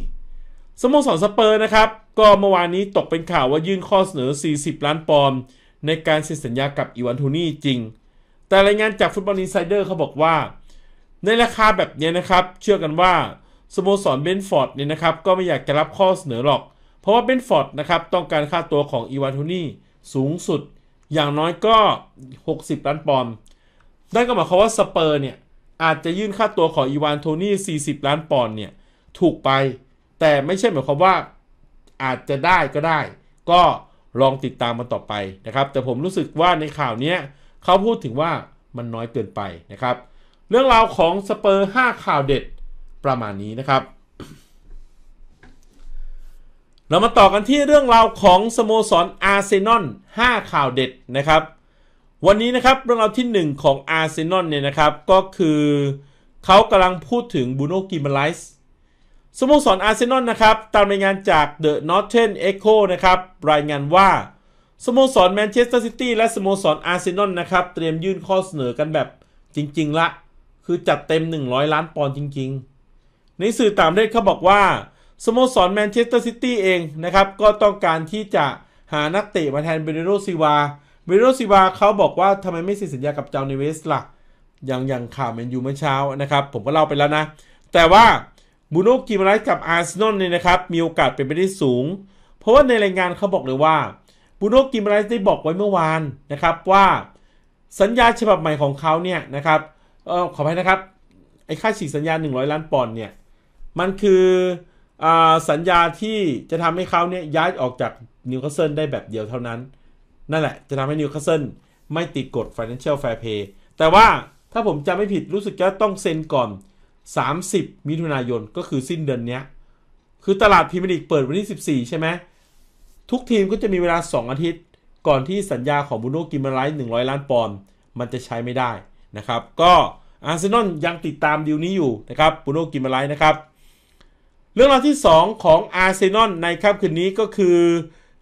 สโมสรสเปอร์นะครับก็เมื่อวานนี้ตกเป็นข่าวว่ายื่นข้อเสนอ 40 ล้านปอนด์ในการเซ็นสัญญากับอีวานโทนี่จริงแต่รายงานจากฟุตบอลอินไซเดอร์เขาบอกว่า ในราคาแบบนี้นะครับ เชื่อกันว่าสโมสรเบนฟอร์ดเนี่ยนะครับก็ไม่อยากจะรับข้อเสนอหรอก เพราะว่าเบนฟอร์ดนะครับต้องการค่าตัวของอีวานโทนี่สูงสุดอย่างน้อยก็ 60 ล้านปอนด์นั่นก็หมายความว่าสเปอร์เนี่ยอาจจะยื่นค่าตัวของอีวานโทนี่40 ล้านปอนด์เนี่ยถูกไป แต่ไม่ใช่หมายความว่าอาจจะได้ก็ได้ ก็ลองติดตามมาต่อไปนะครับ แต่ผมรู้สึกว่าในข่าวนี้เขาพูดถึงว่ามันน้อยเกินไปนะครับ เรื่องราวของสเปอร์ 5 ข่าวเด็ดประมาณนี้นะครับเรามาต่อกันที่เรื่องราวของสโมสรอาร์เซนอล 5 ข่าวเด็ดนะครับ วันนี้นะครับเรื่องราวที่ 1 ของอาร์เซนอลเนี่ยนะครับ ก็คือเขากำลังพูดถึงบูโนกิมไลส์ สโมสรอาร์เซนอลนะครับ ตามรายงานจาก The n o r t เ e นเอ c h o นะครับ รายงานว่าสโมสรแมนเชสเตอร์ซิตี้และสโมสรอาร์เซนอลนะครับ เตรียมยื่นข้อเสนอกันแบบจริงๆละ คือจัดเต็ม 100 ล้านปอนด์จริงๆ ในสื่อตามเรเทศเขาบอกว่าสโมสรแมนเชสเตอร์ซิตี้เองนะครับ ก็ต้องการที่จะหานักเตะมาแทนเบเรโรซิวาเบเรโรซิวาเขาบอกว่าทำไมไม่เซ็นสัญญากับเจ้าเนเวสล่ะ อย่างอย่างข่าวแมนยูเมื่อเช้านะครับ ผมก็เล่าไปแล้วนะ แต่ว่า บูโนกิมาไร์กับอาร์เซนอลเนี่ยนะครับมีโอกาสเป็นไปได้สูง เพราะว่าในรายงานเขาบอกเลยว่า บูโนกิมาไร์ได้บอกไว้เมื่อวานนะครับว่า สัญญาฉบับใหม่ของเขาเนี่ยนะครับเออขออภัยนะครับไอ้ค่าฉีกสัญญา100ล้านปอนด์เนี่ยมันคือสัญญาที่จะทำให้เขาเนี่ยย้ายออกจากนิวคาสเซิลได้แบบเดียวเท่านั้น นั่นแหละจะทำให้นิวคาสเซิลไม่ติดกฎ Financial Fair Play แต่ว่าถ้าผมจำไม่ผิดรู้สึกจะต้องเซ็นก่อน 30 มิถุนายนก็คือสิ้นเดือนนี้คือตลาดพิมพ์ลีกเปิดวันที่ 14 ใช่ไหมทุกทีมก็จะมีเวลา 2 อาทิตย์ ก่อนที่สัญญาของบูโนกิมาไลท์100 ล้านปอนด์มันจะใช้ไม่ได้นะครับก็อาร์เซนอลยังติดตามดีลนี้อยู่นะครับบูโนกิมาไลท์นะครับเรื่องราวที่ 2 ของอาร์เซนอลในคับคืนนี้ก็คือ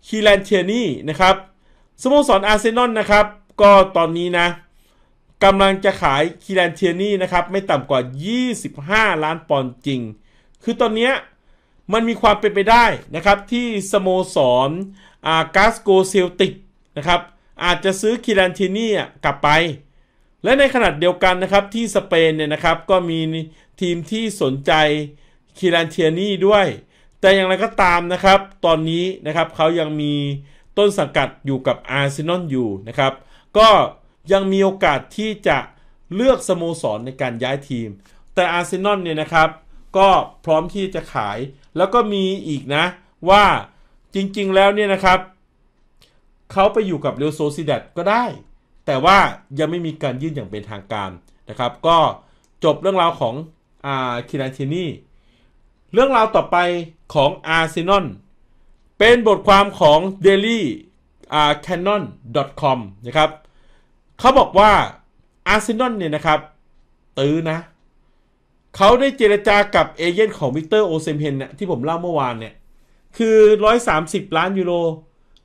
คีแลนเทียนี่นะครับสโมสรอาร์เซนอลนะครับ ก็ตอนนี้นะกำลังจะขายคีแลนเทียนี่นะครับ ไม่ต่ำกว่า 25 ล้านปอนด์จริง คือตอนนี้มันมีความเป็นไปได้นะครับที่สโมสรอากาสโกเซลติกนะครับ อาจจะซื้อคีแลนเทียนี่กลับไป และในขณะเดียวกันนะครับ ที่สเปนเนี่ยนะครับ ก็มีทีมที่สนใจคีรันเทียนี่ด้วย แต่อย่างไรก็ตามนะครับ ตอนนี้นะครับเขายังมีต้นสังกัดอยู่กับอาร์เซนอลอยู่นะครับ ก็ยังมีโอกาสที่จะเลือกสโมสรในการย้ายทีม แต่อาร์เซนอลเนี่ยนะครับก็พร้อมที่จะขายแล้วก็มีอีกนะว่าจริงๆแล้วเนี่ยนะครับ เขาไปอยู่กับเรโซซิดัก็ได้ แต่ว่ายังไม่มีการยื่นอย่างเป็นทางการนะครับ ก็จบเรื่องราวของอาคิรันเทนี่เรื่องราวต่อไปของอาร์เซนอลเป็นบทความของ daily canon com นะครับเขาบอกว่าอาร์เซนอลเนี่ยนะครับตื้อนะ เขาได้เจรจากับเอเจนต์ของวิกเตอร์โอเซมเฮนเนี่ยที่ผมเล่าเมื่อวานเนี่ย คือ 130 ล้านยูโร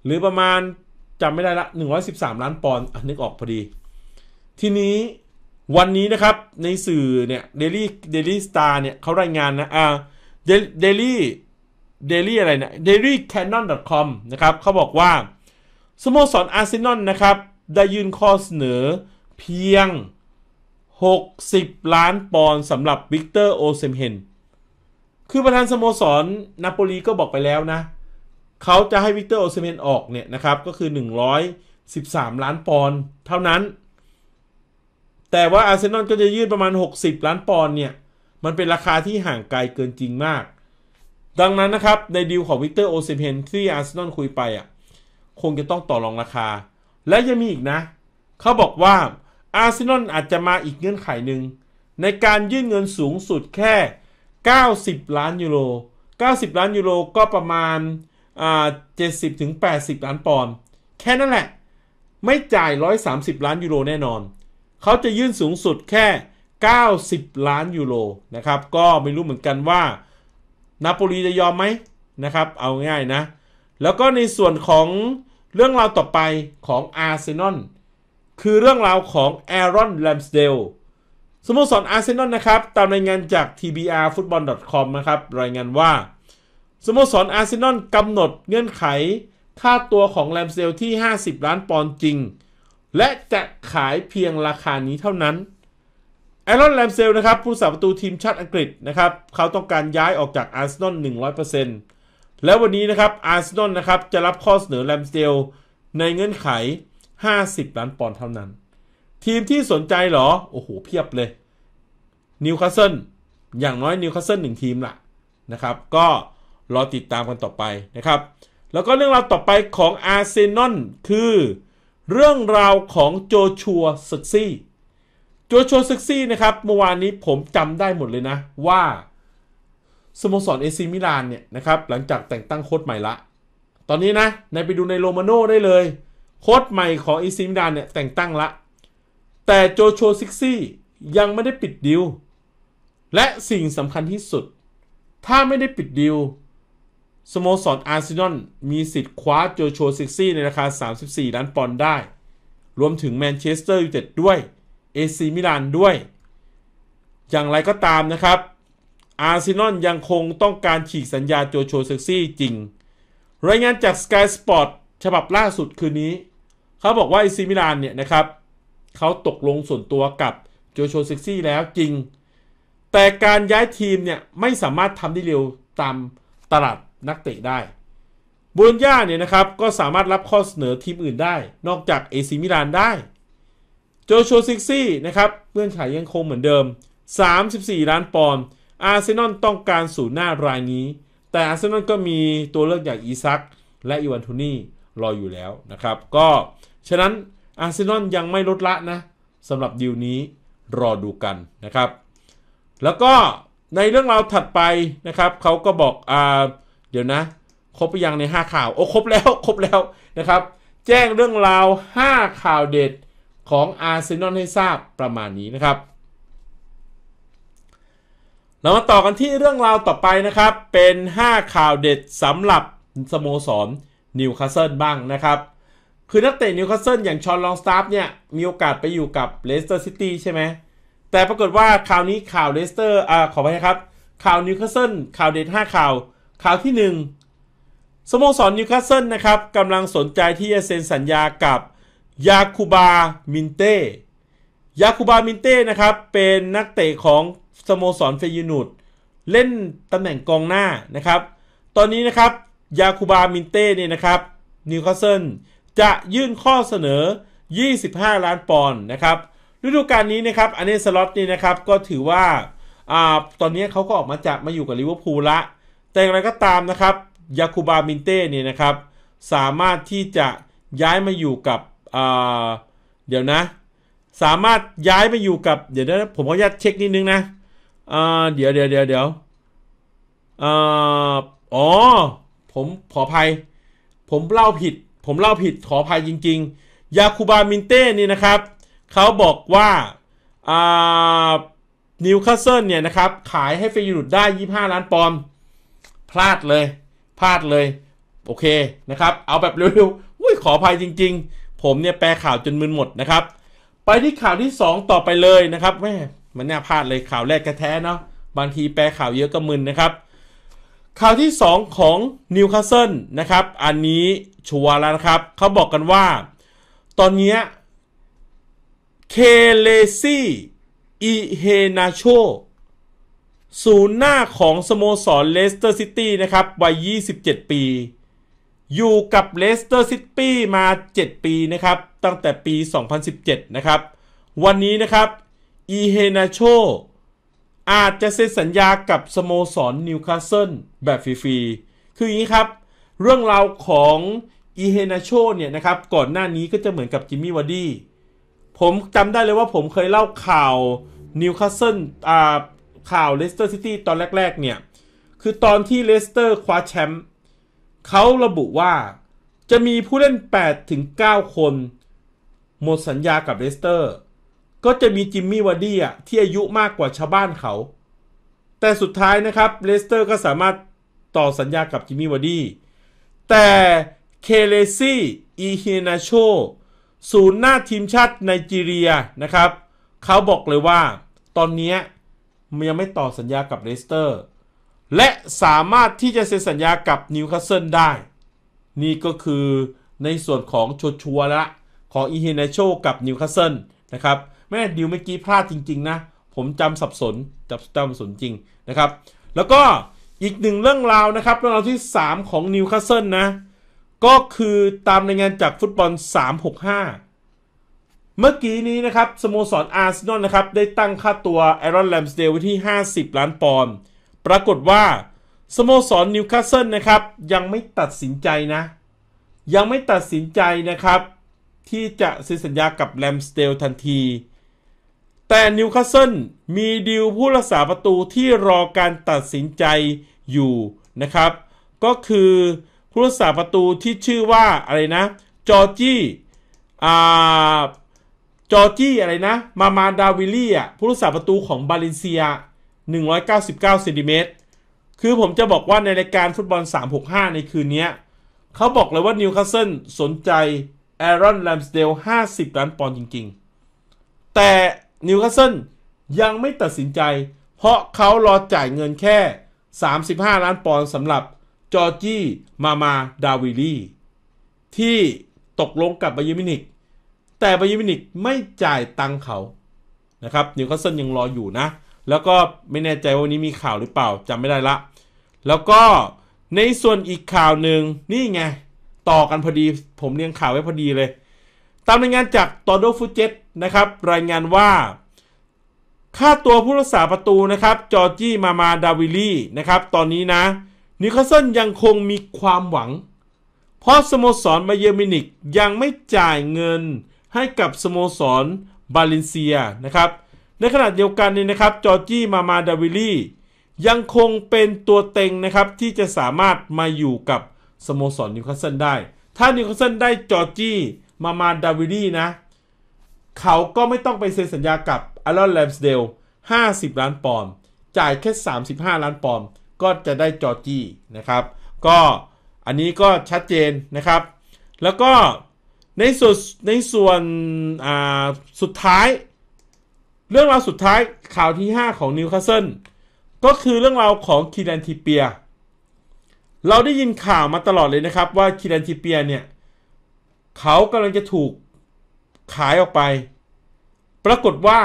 หรือประมาณจำไม่ได้ละ 113 ล้านปอนด์นึกออกพอดี ทีนี้วันนี้นะครับในสื่อเนี่ยเดลี่เดลี่สตาร์เนี่ยเขารายงานนะอ่าเดลี่เดลี่อะไรนะเดลี่แคนนอนดอทคอมนะครับเขาบอกว่า สโมสรอาร์เซนอลนะครับ ได้ยื่นข้อเสนอเพียง 60 ล้านปอนด์สำหรับวิกเตอร์โอเซมเฮนคือประธานสโมสรนาโปลีก็บอกไปแล้วนะเขาจะให้วิกเตอร์โอเซมเฮนออกเนี่ยนะครับก็คือ 113 ล้านปอนด์เท่านั้น แต่ว่าอาร์เซนอลก็จะยื่นประมาณ 60 ล้านปอนด์เนี่ยมันเป็นราคาที่ห่างไกลเกินจริงมาก ดังนั้นนะครับ ในดีลของวิกเตอร์โอเซเพนที่อาร์เซนอลคุยไปอ่ะคงจะต้องต่อรองราคา และยังมีอีกนะ เขาบอกว่าอาร์เซนอลอาจจะมาอีกเงื่อนไขหนึ่งในการยื่นเงินสูงสุดแค่ 90 ล้านยูโร90 ล้านยูโรก็ประมาณเจ็ดสิบถึงแปดสิบล้านปอนด์แค่นั้นแหละ ไม่จ่าย 130 ล้านยูโรแน่นอนเขาจะยื่นสูงสุดแค่90ล้าน ยูโรนะครับ ก็ไม่รู้เหมือนกันว่า นาโปลีจะยอมไหมนะครับ เอาง่ายนะ แล้วก็ในส่วนของเรื่องราวต่อไปของอาร์เซนอลคือเรื่องราวของแอรอนแลมสเดลสโมสรอาร์เซนอลนะครับ ตามรายงานจาก tbrfootball.com นะครับ รายงานว่าสโมสรอาร์เซนอลกำหนดเงื่อนไขค่าตัวของแลมสเดลที่ 50 ล้านปอนด์จริง และจะขายเพียงราคานี้เท่านั้นแอรอน แลมเซลนะครับ ผู้สาประตูทีมชาติอังกฤษ นะครับ เขาต้องการย้ายออกจากอาร์เซนอลหนนต์แล้ววันนี้นะครับ อาร์เซนอล นะครับ จะรับข้อเสนอแลมเซลในเงื่อนไข 50 ล้านปอนด์เท่านั้น ทีมที่สนใจเหรอ โอ้โห เพียบเลย นิวคาสเซิล อย่างน้อยนิวคาสเซิลหนึ่งทีมละนะครับ ก็ รอติดตามกันต่อไปนะครับ แล้วก็เรื่องราวต่อไปของอาร์เซนอล คือ เรื่องราวของโจชัวสซี่โจโชซึกซี่นะครับเมื่อวานนี้ผมจำได้หมดเลยนะว่าสโมสรเอซิมิลานเนี่ยนะครับหลังจากแต่งตั้งโค้ชใหม่ละ ตอนนี้นะนายไปดูในโรมาโน่ได้เลย โค้ชใหม่ของเอซิมิลานเนี่ยแต่งตั้งละแต่โจโชซิกซี่ยังไม่ได้ปิดดิวและสิ่งสำคัญที่สุด ถ้าไม่ได้ปิดดิวสโมสรอาร์เซนอลมีสิทธิ์คว้าโจโชซิกซี่ในราคา34ล้านปอนด์ได้ รวมถึงแมนเชสเตอร์ยูไนเต็ดด้วยเอซีมิลานด้วย อย่างไรก็ตามนะครับ อาร์เซนอลยังคงต้องการฉีกสัญญา โจโชเซ็กซี่ จริง รายงานจาก Sky Sport ฉบับล่าสุดคืนนี้เขาบอกว่าเอซีมิลานเนี่ยนะครับเขาตกลงส่วนตัวกับ โจโชเซ็กซี่ แล้วจริง แต่การย้ายทีม เนี่ย ไม่สามารถทำได้เร็วตามตลาดนักเตะได้บูญญาเนี่ยนะครับ ก็สามารถรับข้อเสนอทีมอื่นได้นอกจากเอซิมิลานได้โจชัวซิกซี่นะครับเงื่อนไขยังคงเหมือนเดิม 34ล้านปอนด์อาร์เซนอลต้องการสูนหน้ารายนี้ แต่อาร์เซนอลก็มีตัวเลือกอย่างอีซักและอีวันทูนี่รออยู่แล้วนะครับ ก็ฉะนั้น อาร์เซนอลยังไม่ลดละนะสำหรับดีลนี้รอดูกันนะครับ แล้วก็ในเรื่องราวถัดไปนะครับเขาก็บอกอ่าเดี๋ยวนะ ครบไปยังใน 5 ข่าวโอ้ครบแล้วครบแล้วนะครับแจ้งเรื่องราว 5 ข่าวเด็ดของอาร์เซนอลให้ทราบประมาณนี้นะครับ เรามาต่อกันที่เรื่องราวต่อไปนะครับ เป็น 5 ข่าวเด็ดสำหรับ สโมสรนิวคาสเซิลบ้างนะครับ คือนักเตะนิวคาสเซิลอย่างชอนลองสตาฟเนี่ยมีโอกาสไปอยู่กับเลสเตอร์ซิตี้ใช่ไหม แต่ปรากฏว่าข่าวนี้ข่าวเลสเตอร์อ่าขอไปครับข่าวนิวคาสเซิลข่าวเด็ด 5 ข่าวข่าวที่ 1 สโมสรนิวคาสเซิลนะครับกำลังสนใจที่จะเซ็นสัญญากับยาคูบามินเต้ ยาคูบามินเต้นะครับ เป็นนักเตะของสโมสรเฟยูนูดเล่นตำแหน่งกองหน้านะครับ ตอนนี้นะครับ ยาคูบามินเต้เนี่ยนะครับนิวคาสเซิลจะยื่นข้อเสนอ 25 ล้านปอนด์นะครับฤดูกาลนี้นะครับอันเนสล็อตนี่นะครับก็ถือว่า อ่าตอนนี้เขาก็ออกมาจากมาอยู่กับลิเวอร์พูลละแต่อย่างไรก็ตามนะครับยาคูบามินเต้เนี่ยนะครับ สามารถที่จะย้ายมาอยู่กับเดี๋ยวนะ สามารถย้ายไปอยู่กับ เดี๋ยวนะผมขออนุญาตเช็คนิดนึงนะ เดี๋ยวเดี๋ยวเดี๋ยวเดี๋ยวอ๋อ ผมขออภัย ผมเล่าผิด ผมเล่าผิดขออภัยจริง ๆ ยาคูบามินเต้นี่นะครับ เขาบอกว่าอ่านิวคาสเซิลเนี่ยนะครับ ขายให้เฟยูนุดได้ 25 ล้านปอนด์ พลาดเลย พลาดเลย โอเค นะครับ เอาแบบเร็วๆ อุ้ย ขออภัยจริงๆผมเนี่ยแปลข่าวจนมึนหมดนะครับ ไปที่ข่าวที่ 2 ต่อไปเลยนะครับแม่มันน่าพลาดเลยข่าวแรกแท้ๆเนาะบางทีแปลข่าวเยอะก็มึนนะครับ ข่าวที่ 2 ของนิวคาสเซิลนะครับ อันนี้ชัวร์แล้วครับ เขาบอกกันว่า ตอนนี้เคเลซี่ อิเฮนาโชศูนย์หน้าของสโมสรเลสเตอร์ซิตี้นะครับ วัย 27 ปีอยู่กับเลสเตอร์ซิตี้มา 7 ปีนะครับ ตั้งแต่ปี 2017 นะครับ วันนี้นะครับอีเฮนาโชอาจจะเซ็นสัญญากับ สโมสรนิวคาสเซิลแบบฟรีๆคืออย่างนี้ครับ เรื่องราวของอีเฮนาโชเนี่ยนะครับ ก่อนหน้านี้ก็จะเหมือนกับจิมมี่วอดี้ผมจำได้เลยว่าผมเคยเล่าข่าวนิวคาสเซิลอ่าข่าวเลสเตอร์ซิตี้ตอนแรก ๆ เนี่ย คือตอนที่เลสเตอร์คว้าแชมป์เขาระบุว่าจะมีผู้เล่น8ถึง9คนหมดสัญญากับเลสเตอร์ ก็จะมีจิมมี่วอดดี้ที่อายุมากกว่าชาวบ้านเขา แต่สุดท้ายนะครับเลสเตอร์ก็สามารถต่อสัญญากับจิมมี่วอดดี้ แต่เคเลซี่อีเฮนาโชศูนย์หน้าทีมชาติไนจีเรียนะครับ เขาบอกเลยว่าตอนนี้มันยังไม่ต่อสัญญากับเลสเตอร์และสามารถที่จะเซ็นสัญญากับนิวคาสเซิลได้ นี่ก็คือในส่วนของชัวชัวละของอีเฮนโชกับนิวคาสเซิลนะครับแม่ดิวเมื่อกี้พลาดจริง ๆ นะ ผมจำสับสนจำจำสนจริง นะครับ แล้วก็อีกหนึ่งเรื่องราวนะครับ เรื่องราวที่ 3 ของนิวคาสเซิลนะ ก็คือตามรายงานจากฟุตบอล 365 เมื่อกี้นี้นะครับ สโมสรอาร์เซนอลนะครับได้ตั้งค่าตัวแอรอนแลมสเดลไว้ที่ 50 ล้านปอนด์ปรากฏว่า สโมสรนิวคาสเซิลนะครับยังไม่ตัดสินใจนะ ยังไม่ตัดสินใจนะครับ ที่จะเซ็นสัญญากับแลมสเตลทันที แต่นิวคาสเซิลมีดีลผู้รักษาประตูที่รอการตัดสินใจอยู่นะครับ ก็คือผู้รักษาประตูที่ชื่อว่าอะไรนะจอร์จี้จอร์จี้อะไรนะมามาดาวิลี่อ่ะผู้รักษาประตูของบาเลนเซีย199ซนติเมตรคือผมจะบอกว่าในรายการฟุตบอล 365 ในคืนนี้ เขาบอกเลยว่านิวคาสเซิลสนใจแอรอนแลมสเดล50 ล้านปอนด์จริงๆ แต่นิวคาสเซิลยังไม่ตัดสินใจ เพราะเขารอจ่ายเงินแค่ 35 ล้านปอนด์สำหรับจอร์จี้มามาดาวิลีที่ตกลงกับบายมินิกแต่บายมินิกไม่จ่ายตังเขานะครับนิวคาสเซิลยังรออยู่นะแล้วก็ไม่แน่ใจวันนี้มีข่าวหรือเปล่าจำไม่ได้ละ แล้วก็ในส่วนอีกข่าวหนึ่งนี่ไง ต่อกันพอดี ผมเรียงข่าวไว้พอดีเลย ตามรายงานจากตอนโดฟูเจตนะครับ รายงานว่า ค่าตัวผู้รักษาประตูนะครับ จอร์จี้มามาดาวิลี่นะครับ ตอนนี้นะนิคาสเซิลยังคงมีความหวัง เพราะสโมสรบาเยอร์มินิกยังไม่จ่ายเงินให้กับสโมสรบาเลนเซียนะครับในขณะเดียวกันนี่นะครับจอร์จี้มามาดาวิลี่ยังคงเป็นตัวเต็งนะครับที่จะสามารถมาอยู่กับสโมสรนิวคาสเซิลได้ ถ้านิวคาสเซิลได้จอร์จี้มามาดาวิลี่นะ เขาก็ไม่ต้องไปเซ็นสัญญากับอารอนแลมสเดล50 ล้านปอนด์จ่ายแค่ 35 ล้านปอนด์ก็จะได้จอร์จี้นะครับก็ อันนี้ก็ชัดเจนนะครับ แล้วก็ในส่วนในส่วนสุดท้ายเรื่องราวสุดท้ายข่าวที่ 5 ของนิวคาสเซิลก็คือเรื่องราวของคีรันทิเปียเราได้ยินข่าวมาตลอดเลยนะครับว่าคีรันทิเปียเนี่ยเขากำลังจะถูกขายออกไป ปรากฏว่า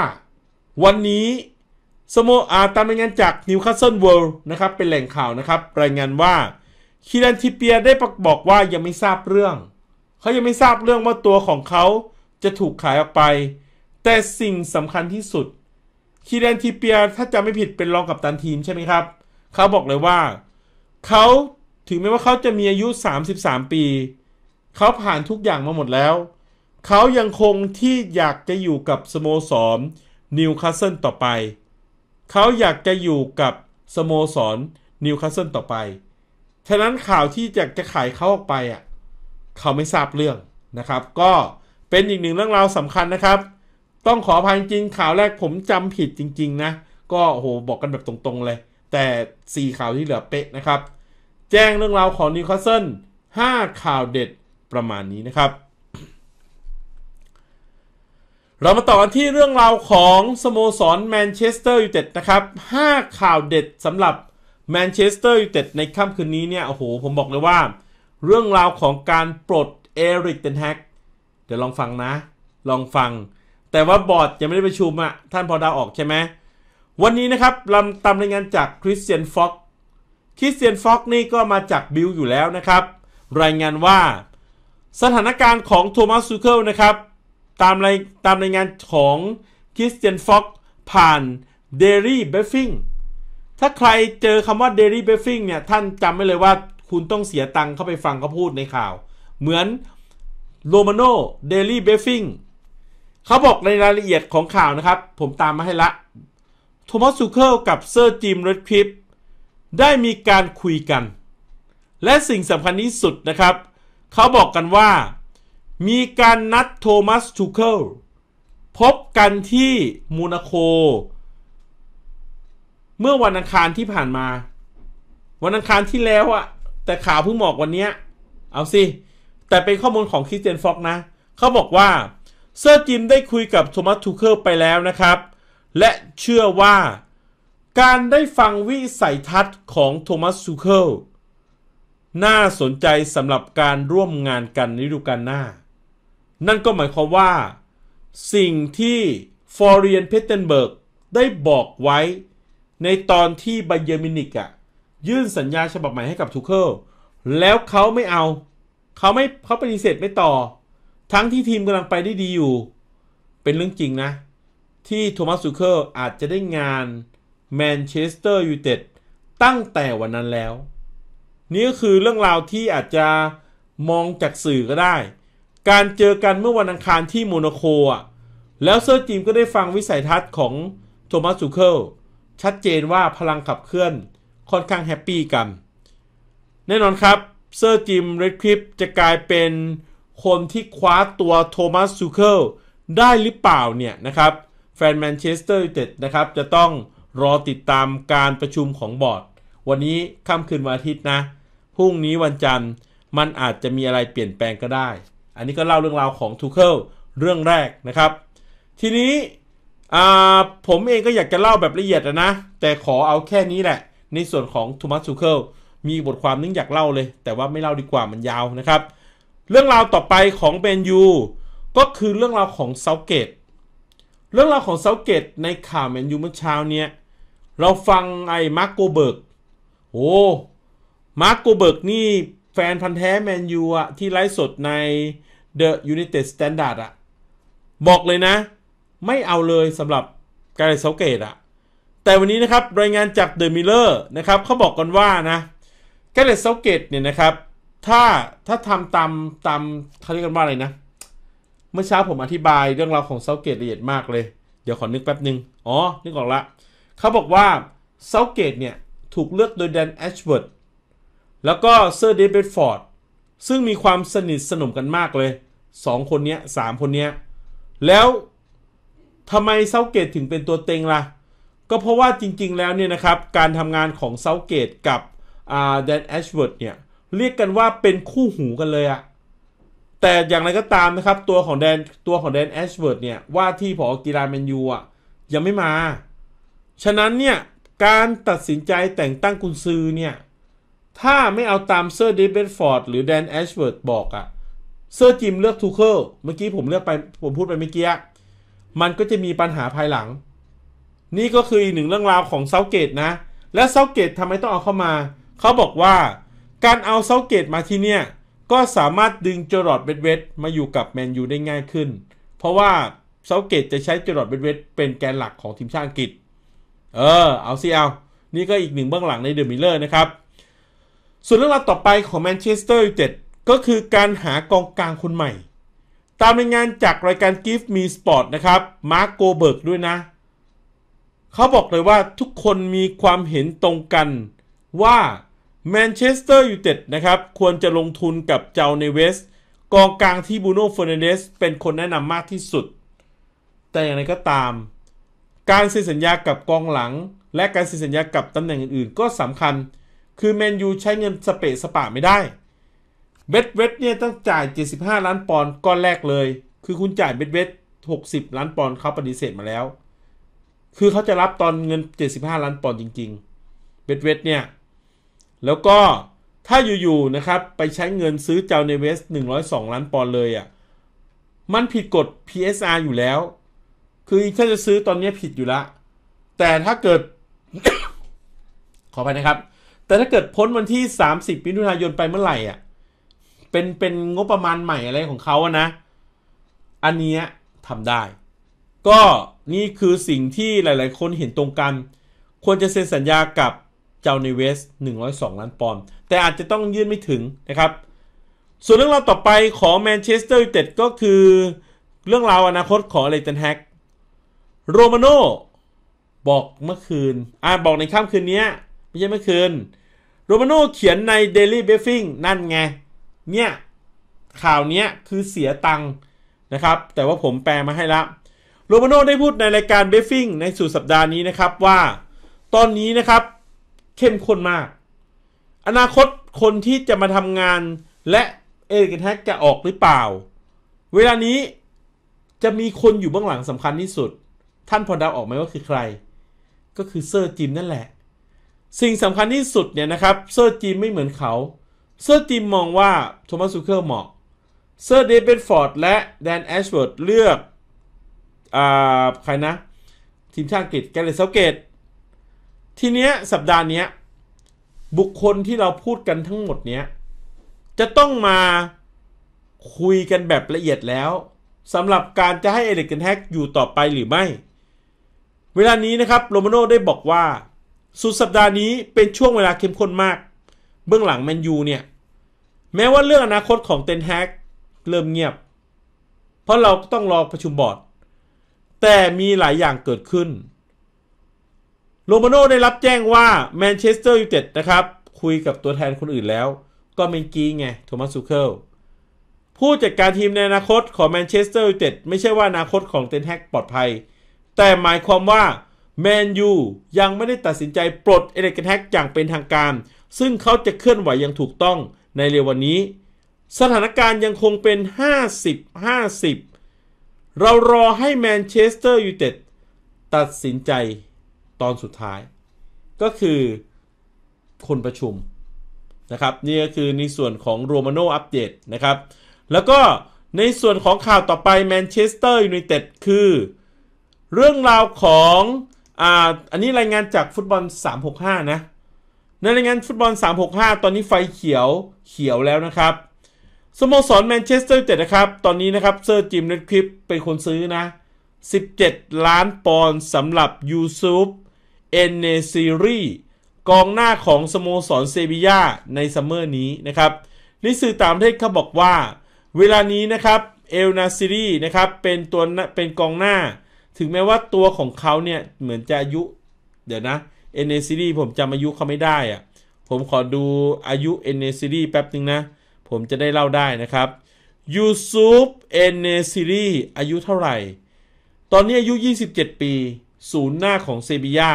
วันนี้ สโมอาตามรายงานจากนิวคาสเซิลเวิลด์นะครับเป็นแหล่งข่าวนะครับ รายงานว่าคีรันทิเปียได้บอกว่ายังไม่ทราบเรื่องเขายังไม่ทราบเรื่องว่าตัวของเขาจะถูกขายออกไปแต่สิ่งสำคัญที่สุด คีเดนทีเปียถ้าจำไม่ผิดเป็นรองกับตันทีมใช่ไหมครับ เขาบอกเลยว่า เขาถึงแม้ว่าเขาจะมีอายุ 33 ปี เขาผ่านทุกอย่างมาหมดแล้ว เขายังคงที่อยากจะอยู่กับสโมสรนิวคาสเซิลต่อไป เขาอยากจะอยู่กับสโมสรนิวคาสเซิลต่อไป ฉะนั้นข่าวที่จะจะขายเขาออกไปอ่ะเขาไม่ทราบเรื่องนะครับ ก็เป็นอีกหนึ่งเรื่องราวสำคัญนะครับต้องขออภัยจริง ข่าวแรกผมจำผิดจริงๆนะ ก็โหบอกกันแบบตรงๆเลย แต่ 4 ข่าวที่เหลือเป๊ะนะครับ แจ้งเรื่องราวของนิวคาสเซิล5ข่าวเด็ดประมาณนี้นะครับ เรามาต่อกันที่เรื่องราวของสโมสรแมนเชสเตอร์ยูไนเต็ดนะครับ 5 ข่าวเด็ดสำหรับแมนเชสเตอร์ยูไนเต็ดในค่ำคืนนี้เนี่ยโอ้โหผมบอกเลยว่า เรื่องราวของการปลดเอริกเทนแฮกเดี๋ยวลองฟังนะ ลองฟังแต่ว่าบอร์ดยังไม่ได้ประชุมอะท่านพอดาวออกใช่ไหมวันนี้นะครับลำตามรายงานจากคริสเตียนฟ็อกคริสเตียนฟ็อกนี่ก็มาจากบิลอยู่แล้วนะครับ รายงานว่า สถานการณ์ของโทมัสซูเคิลนะครับ ตามรายตามรายงานของคริสเตียนฟ็อกผ่านเดลี่เบฟฟิงถ้าใครเจอคำว่าเดลี่เบฟฟิงเนี่ยท่านจำไม่เลยว่าคุณต้องเสียตังค์เข้าไปฟังเขาพูดในข่าว เหมือนโรมาโนเดลี่เบฟฟิงเขาบอกในรายละเอียดของข่าวนะครับ ผมตามมาให้ละโทมัสซูเคิลกับเซอร์จิมเรดคลิปได้มีการคุยกัน และสิ่งสำคัญที่สุดนะครับ เขาบอกกันว่า มีการนัดโทมัสทูเคิลพบกันที่มูนาโคเมื่อวันอังคารที่ผ่านมา วันอังคารที่แล้วอะแต่ข่าวเพิ่งบอกวันนี้เอาสิ แต่เป็นข้อมูลของคริสเตียนฟอกนะ เขาบอกว่าเซอร์จิมได้คุยกับโทมัสทูเคิลไปแล้วนะครับ และเชื่อว่า การได้ฟังวิสัยทัศน์ของโทมัสทูเคิลน่าสนใจสำหรับการร่วมงานกันในฤดูกาลหน้า นั่นก็หมายความว่า สิ่งที่ฟอร์เรียนเพเทนเบิร์กได้บอกไว้ในตอนที่บเยมินิกอะยื่นสัญญาฉบับใหม่ให้กับทูเคิลแล้วเขาไม่เอา เขาไม่เขาปฏิเสธไม่ต่อทั้งที่ทีมกำลังไปได้ดีอยู่ เป็นเรื่องจริงนะ ที่โทมัสซูเคอร์อาจจะได้งานแมนเชสเตอร์ยูไนเต็ดตั้งแต่วันนั้นแล้ว นี่ก็คือเรื่องราวที่อาจจะมองจากสื่อก็ได้ การเจอกันเมื่อวันอังคารที่โมนาโคอ่ะแล้วเซอร์จิมก็ได้ฟังวิสัยทัศน์ของโทมัสซูเคิลชัดเจนว่าพลังขับเคลื่อนค่อนข้างแฮปปี้กัน แน่นอนครับเซอร์จิมเรดคลิปจะกลายเป็นคนที่คว้าตัวโทมัสซูเคิลได้หรือเปล่าเนี่ยนะครับ แฟนแมนเชสเตอร์ยูไนเต็ดนะครับ จะต้องรอติดตามการประชุมของบอร์ด วันนี้ค่ำคืนวันอาทิตย์นะพรุ่งนี้วันจันทร์มันอาจจะมีอะไรเปลี่ยนแปลงก็ได้ อันนี้ก็เล่าเรื่องราวของทูเคิลเรื่องแรกนะครับ ทีนี้ผมเองก็อยากจะเล่าแบบละเอียดนะ แต่ขอเอาแค่นี้แหละในส่วนของทูมัสซูเคิลมีบทความนึงอยากเล่าเลย แต่ว่าไม่เล่าดีกว่ามันยาวนะครับเรื่องราวต่อไปของเบนยูก็คือเรื่องราวของเซาเกต เรื่องราวของเซาเกต ในข่าวแมนยูเมื่อเช้าเนี่ยเราฟังไอ้มาร์โกเบิร์กโอ้มาร์โกเบิร์กนี่แฟนพันธ์แท้แมนยูอะที่ไลฟ์สดใน The United Standard อะบอกเลยนะไม่เอาเลยสำหรับกาเรเซาเกตอะแต่วันนี้นะครับรายงานจากเดอะมิลเลอร์นะครับเขาบอกกันว่านะกาเรเซาเกตเนี่ยนะครับถ้าถ้าทำตามตามเขาเรียกกันว่าอะไรนะ เมื่อเช้าผมอธิบายเรื่องราวของเซาเกต ละเอียดมากเลย เดี๋ยวขอนึกแป๊บหนึ่งอ๋อ นึกออกละ เขาบอกว่าเซาเกตเนี่ย ถูกเลือกโดยแดนแอชเวิร์ดแล้วก็เซอร์เดวิดฟอร์ดซึ่งมีความสนิทสนมกันมากเลยสองคนเนี้ยสามคนเนี้ย แล้วทำไมเซาเกตถึงเป็นตัวเต็งละ่ะก็เพราะว่าจริงๆแล้วเนี่ยนะครับการทำงานของเซาเกตกับแดนแอชเวิร์ดเนี่ยเรียกกันว่าเป็นคู่หูกันเลยอะแต่อย่างไรก็ตามนะครับตัวของแดนตัวของแดนแอชเวิร์ดเนี่ย ว่าที่ผอ กีฬาแมนยูอะยังไม่มา ฉะนั้นเนี่ย การตัดสินใจแต่งตั้งกุนซือเนี่ย ถ้าไม่เอาตามเซอร์เดวิดฟอร์ดหรือแดนแอชเวิร์ดบอกอะเซอร์จิมเลือกทูเคิลเมื่อกี้ผมเลือกไป ผมพูดไปเมื่อกี้มันก็จะมีปัญหาภายหลัง นี่ก็คืออีกหนึ่งเรื่องราวของเซาเกตนะ และเซาเกตทำไมต้องเอาเข้ามาเขาบอกว่าการเอาเซาเกตมาที่เนี่ย ก็สามารถดึงจอรอดเบดเวทมาอยู่กับแมนยูได้ง่ายขึ้น เพราะว่าเซาเกตจะใช้จอรอดเบดเวทเป็นแกนหลักของทีมชาติอังกฤษเออเอาซิเอา นี่ก็อีกหนึ่งเบื้องหลังในเดอะมิเลอร์นะครับ ส่วนเรื่องราวต่อไปของแมนเชสเตอร์ยูไนเต็ดก็คือการหากองกลางคนใหม่ ตามรายงานจากรายการ Give Me Sport นะครับมาร์โกเบิร์กด้วยนะเขาบอกเลยว่าทุกคนมีความเห็นตรงกันว่าแมนเชสเตอร์ยูไนเต็ดนะครับ ควรจะลงทุนกับเจ้าเนเวสกองกลางที่บูโน่เฟอร์นันเดสเป็นคนแนะนำมากที่สุด แต่อย่างไรก็ตาม การเซ็นสัญญากับกองหลัง และการเซ็นสัญญากับตำแหน่งอื่นๆ ก็สำคัญ คือแมนยูใช้เงินสเปะสปะไม่ได้เบดเวดเนี่ยต้องจ่าย 75 ล้านปอนด์ก้อนแรกเลย คือคุณจ่ายเบดเวด60 ล้านปอนด์เขาปฏิเสธมาแล้ว คือเขาจะรับตอนเงิน 75 ล้านปอนด์จริงๆเบดเวดเนี่ยแล้วก็ถ้าอยู่ ๆ นะครับ ไปใช้เงินซื้อเจ้าเนเวส 102 ล้านปอนด์เลยอะ่ะมันผิดกฎ PSR อยู่แล้ว คือถ้าจะซื้อตอนนี้ผิดอยู่ละแต่ถ้าเกิด ขอไปนะครับ แต่ถ้าเกิดพ้นวันที่ 30มิถุนายนไปเมื่อไหร่อ่ะเป็นเป็นงบประมาณใหม่อะไรของเขาอะนะ อันนี้ทำได้ ก็นี่คือสิ่งที่หลาย ๆ คนเห็นตรงกัน ควรจะเซ็นสัญญากับเจ้าในเวส102 ล้านปอนด์ แต่อาจจะต้องยื่นไม่ถึงนะครับ ส่วนเรื่องราวต่อไปของแมนเชสเตอร์ยูไนเต็ดก็คือเรื่องราวอนาคตของเลตันแฮกโรมาโนบอกเมื่อคืนอ่าบอกในค่ำคืนนี้ ไม่ใช่เมื่อคืน โรมาโนเขียนใน Daily b e f ฟ i n g นั่นไง เนี่ย ข่าวนี้คือเสียตังค์นะครับ แต่ว่าผมแปลมาให้ละโรมาโนได้พูดในรายการเบฟฟิงในสุดสัปดาห์นี้นะครับว่า ตอนนี้นะครับเข้มข้นมาก อนาคตคนที่จะมาทำงานและ เอริกแท็กจะออกหรือเปล่า เวลานี้จะมีคนอยู่เบื้องหลังสำคัญที่สุด ท่านพอดาวออกไหมว่าคือใคร ก็คือเซอร์จิมนั่นแหละ สิ่งสำคัญที่สุดเนี่ยนะครับ เซอร์จิมไม่เหมือนเขา เซอร์จิมมองว่าโทมัสซูเคิลเหมาะ เซอร์เดวิดฟอร์ดและแดนแอชเวิร์ดเลือก อ่า ใครนะทีมชาติอังกฤษแกเรตเซาเกตทีเนี้ยสัปดาห์เนี้ยบุคคลที่เราพูดกันทั้งหมดเนี้ย จะต้องมาคุยกันแบบละเอียดแล้วสำหรับการจะให้เอริกเกนแฮกอยู่ต่อไปหรือไม่ เวลานี้นะครับ โรมาโน่ได้บอกว่า สุดสัปดาห์นี้เป็นช่วงเวลาเข้มข้นมาก เบื้องหลังแมนยูเนี่ย แม้ว่าเรื่องอนาคตของเตนแฮกเริ่มเงียบ เพราะเราต้องรอประชุมบอร์ดแต่มีหลายอย่างเกิดขึ้นโรมาโน่ได้รับแจ้งว่าแมนเชสเตอร์ยูไนเต็ดนะครับ คุยกับตัวแทนคนอื่นแล้วก็เมนกี้ไงโทมัสซูเคิลผู้จัดการทีมในอนาคตของแมนเชสเตอร์ยูไนเต็ดไม่ใช่ว่าอนาคตของเตนแฮกปลอดภัย แต่หมายความว่าแมนยูยังไม่ได้ตัดสินใจปลด เอเดนแฮกอย่างเป็นทางการ ซึ่งเขาจะเคลื่อนไหวอย่างถูกต้องในเร็ววันนี้ สถานการณ์ยังคงเป็น 50-50 เรารอให้แมนเชสเตอร์ยูไนเต็ดตัดสินใจตอนสุดท้ายก็คือคนประชุมนะครับ นี่ก็คือในส่วนของโรมาโนอัปเดตนะครับ แล้วก็ในส่วนของข่าวต่อไปแมนเชสเตอร์ยูไนเต็ดคือเรื่องราวของอ่าอันนี้รายงานจากฟุตบอล 365 นะ ในรายงานฟุตบอล365 ตอนนี้ไฟเขียวเขียวแล้วนะครับสโมสรแมนเชสเตอร์ยูไนเต็ดนะครับ ตอนนี้นะครับเซอร์จิมเนตคลิปเป็นคนซื้อนะ 17 ล้านปอนด์สำหรับยูซูฟเอนเนซีรีกองหน้าของสโมสรเซบียาในซัมเมอร์นี้นะครับนิสือตามรเทศเขาบอกว่า เวลานี้นะครับเอลนาซิรีนะครับเป็นตัวเป็นกองหน้า ถึงแม้ว่าตัวของเขาเนี่ยเหมือนจะอายุ เดี๋ยวนะเอนเนซิรีผมจำอายุเขาไม่ได้อะผมขอดูอายุเอนเนซิรีแป๊บหนึ่งนะ ผมจะได้เล่าได้นะครับยูซูปเอนเนซิรีอายุเท่าไหร่ ตอนนี้อายุ 27 ปี ศูนย์หน้าของเซบียา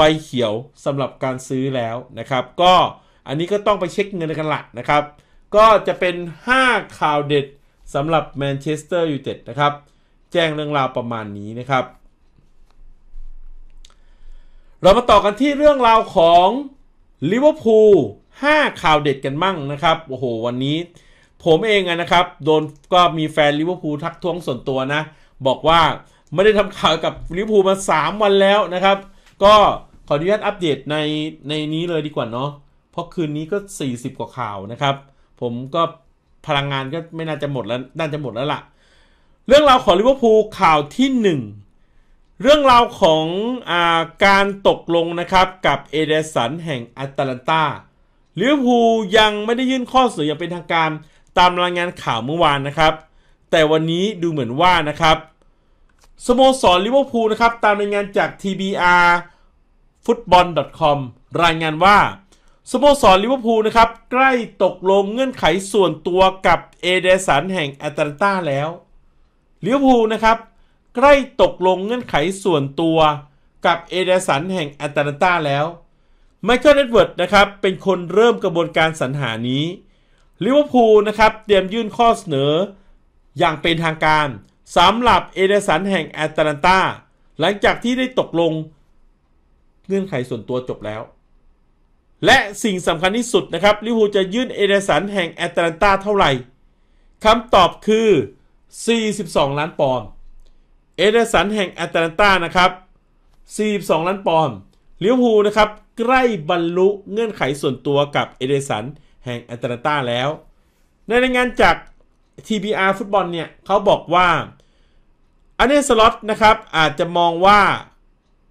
ไฟเขียวสำหรับการซื้อแล้วนะครับ ก็อันนี้ก็ต้องไปเช็คเงินกันละนะครับ ก็จะเป็น5ข่าวเด็ดสำหรับแมนเชสเตอร์ยูไนเต็ดนะครับแจ้งเรื่องราวประมาณนี้นะครับ เรามาต่อกันที่เรื่องราวของลิเวอร์พูล5ข่าวเด็ดกันมั่งนะครับโอ้โห วันนี้ผมเองนะครับโดนก็มีแฟนลิเวอร์พูลทักท้วงส่วนตัวนะ บอกว่าไม่ได้ทำข่าวกับลิเวอร์พูลมา 3 วันแล้วนะครับ ก็ขออนุญาตอัปเดตในในนี้เลยดีกว่าเนาะเพราะคืนนี้ก็ 40 กว่าข่าวนะครับ ผมก็พลังงานก็ไม่น่าจะหมดแล้ว น่าจะหมดแล้วละ่ะเรื่องราวของลิเวอร์พูลข่าวที่ 1 เรื่องราวของอาการตกลงนะครับ กับเอเดสันแห่งอัตแลนตาลิเวอร์พูลยังไม่ได้ยื่นข้อเสนออย่างเป็นทางการ ตามรายงานข่าวเมื่อวานนะครับ แต่วันนี้ดูเหมือนว่านะครับสโมสรลิเวอร์พูลนะครับตามรายงานจาก TBR ฟุตบอล .com รายงานว่าสโมสรลิเวอร์พูลนะครับ ใกล้ตกลงเงื่อนไขส่วนตัว กับเอเดสันแห่งแอตแลนตาแล้วลิเวอร์พูลนะครับใกล้ตกลงเงื่อนไขส่วนตัวกับเอเดสันแห่งแอตแลนตาแล้วไมเคิลเอ็ดเวิร์ดนะครับเป็นคนเริ่มกระบวนการสรรหานี้ลิเวอร์พูลนะครับเตรียมยื่นข้อเสนออย่างเป็นทางการสำหรับเอเดสันแห่งแอตแลนตาหลังจากที่ได้ตกลงเงื่อนไขส่วนตัวจบแล้ว และสิ่งสำคัญที่สุดนะครับลิเวอร์พูลจะยื่นเอเดสันแห่งแอตแลนตาเท่าไหร่คำตอบคือ 42 ล้านปอนด์เอเดสันแห่งแอตแลนตานะครับ 42 ล้านปอนด์ลิเวอร์พูลนะครับใกล้บรรลุเงื่อนไขส่วนตัวกับเอเดสันแห่งแอตแลนตาแล้ว ในรายงานจาก TBR ฟุตบอลเนี่ยเขาบอกว่าอันเนสล็อตนะครับอาจจะมองว่า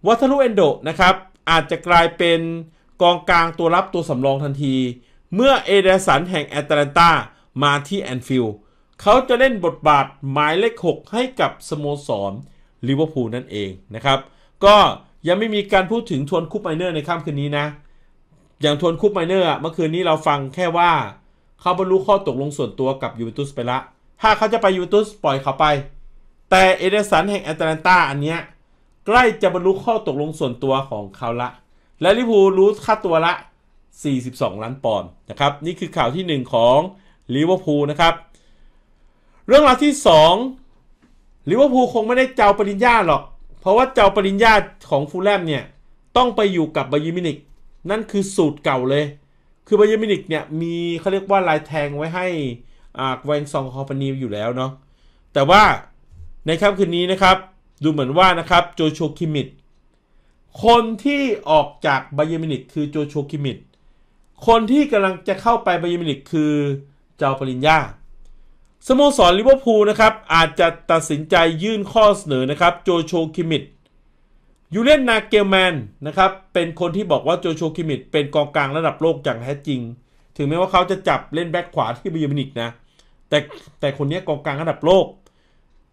วัตถุเอนโดนะครับ อาจจะกลายเป็นกองกลางตัวรับตัวสำรองทันที เมื่อเอเดสันแห่งแอตแลนตามาที่แอนฟิลด์เขาจะเล่นบทบาทหมายเลข 6 ให้กับสโมสร ลิเวอร์พูลนั่นเองนะครับ ก็ยังไม่มีการพูดถึงทวนคูปไมเนอร์ในค่ำคืนนี้นะ อย่างทวนคูปไมเนอร์เมื่อคืนนี้เราฟังแค่ว่าเขาบรรลุข้อตกลงส่วนตัวกับยูเวนตุสไปละ ถ้าเขาจะไปยูเวนตุสปล่อยเขาไป แต่เอเดสันแห่งแอตแลนตาอันเนี้ยใกล้จะบรรลุข้อตกลงส่วนตัวของเขาละ และลิพูรู้ค่าตัวละ 42 ล้านปอนด์นะครับ นี่คือข่าวที่ 1 ของลิเวอร์พูลนะครับ เรื่องราวที่2ลิเวอร์พูลคงไม่ได้เจ้าปริญญาหรอก เพราะว่าเจ้าปริญญาของฟูลแลมเนี่ย ต้องไปอยู่กับบายิมินิกนั่นคือสูตรเก่าเลย คือบายิมินิกเนี่ย มีเขาเรียกว่าลายแทงไว้ให้อาแวงซองคอปนีอยู่แล้วเนาะแต่ว่าในค่ำคืนนี้นะครับดูเหมือนว่านะครับโจโชคิมิดคนที่ออกจากบายมินิกคือโจโชคิมิดคนที่กำลังจะเข้าไปบายมินิกคือเจ้าปริญญาสโมสรลิเวอร์พูลนะครับอาจจะตัดสินใจยื่นข้อเสนอนะครับโจโชคิมิดยูเลนนาเกลแมนนะครับเป็นคนที่บอกว่าโจโชคิมิดเป็นกองกลางระดับโลกอย่างแท้จริง ถึงแม้ว่าเขาจะจับเล่นแบ็คขวาที่บายมินิกนะ แต่แต่คนนี้กองกลางระดับโลก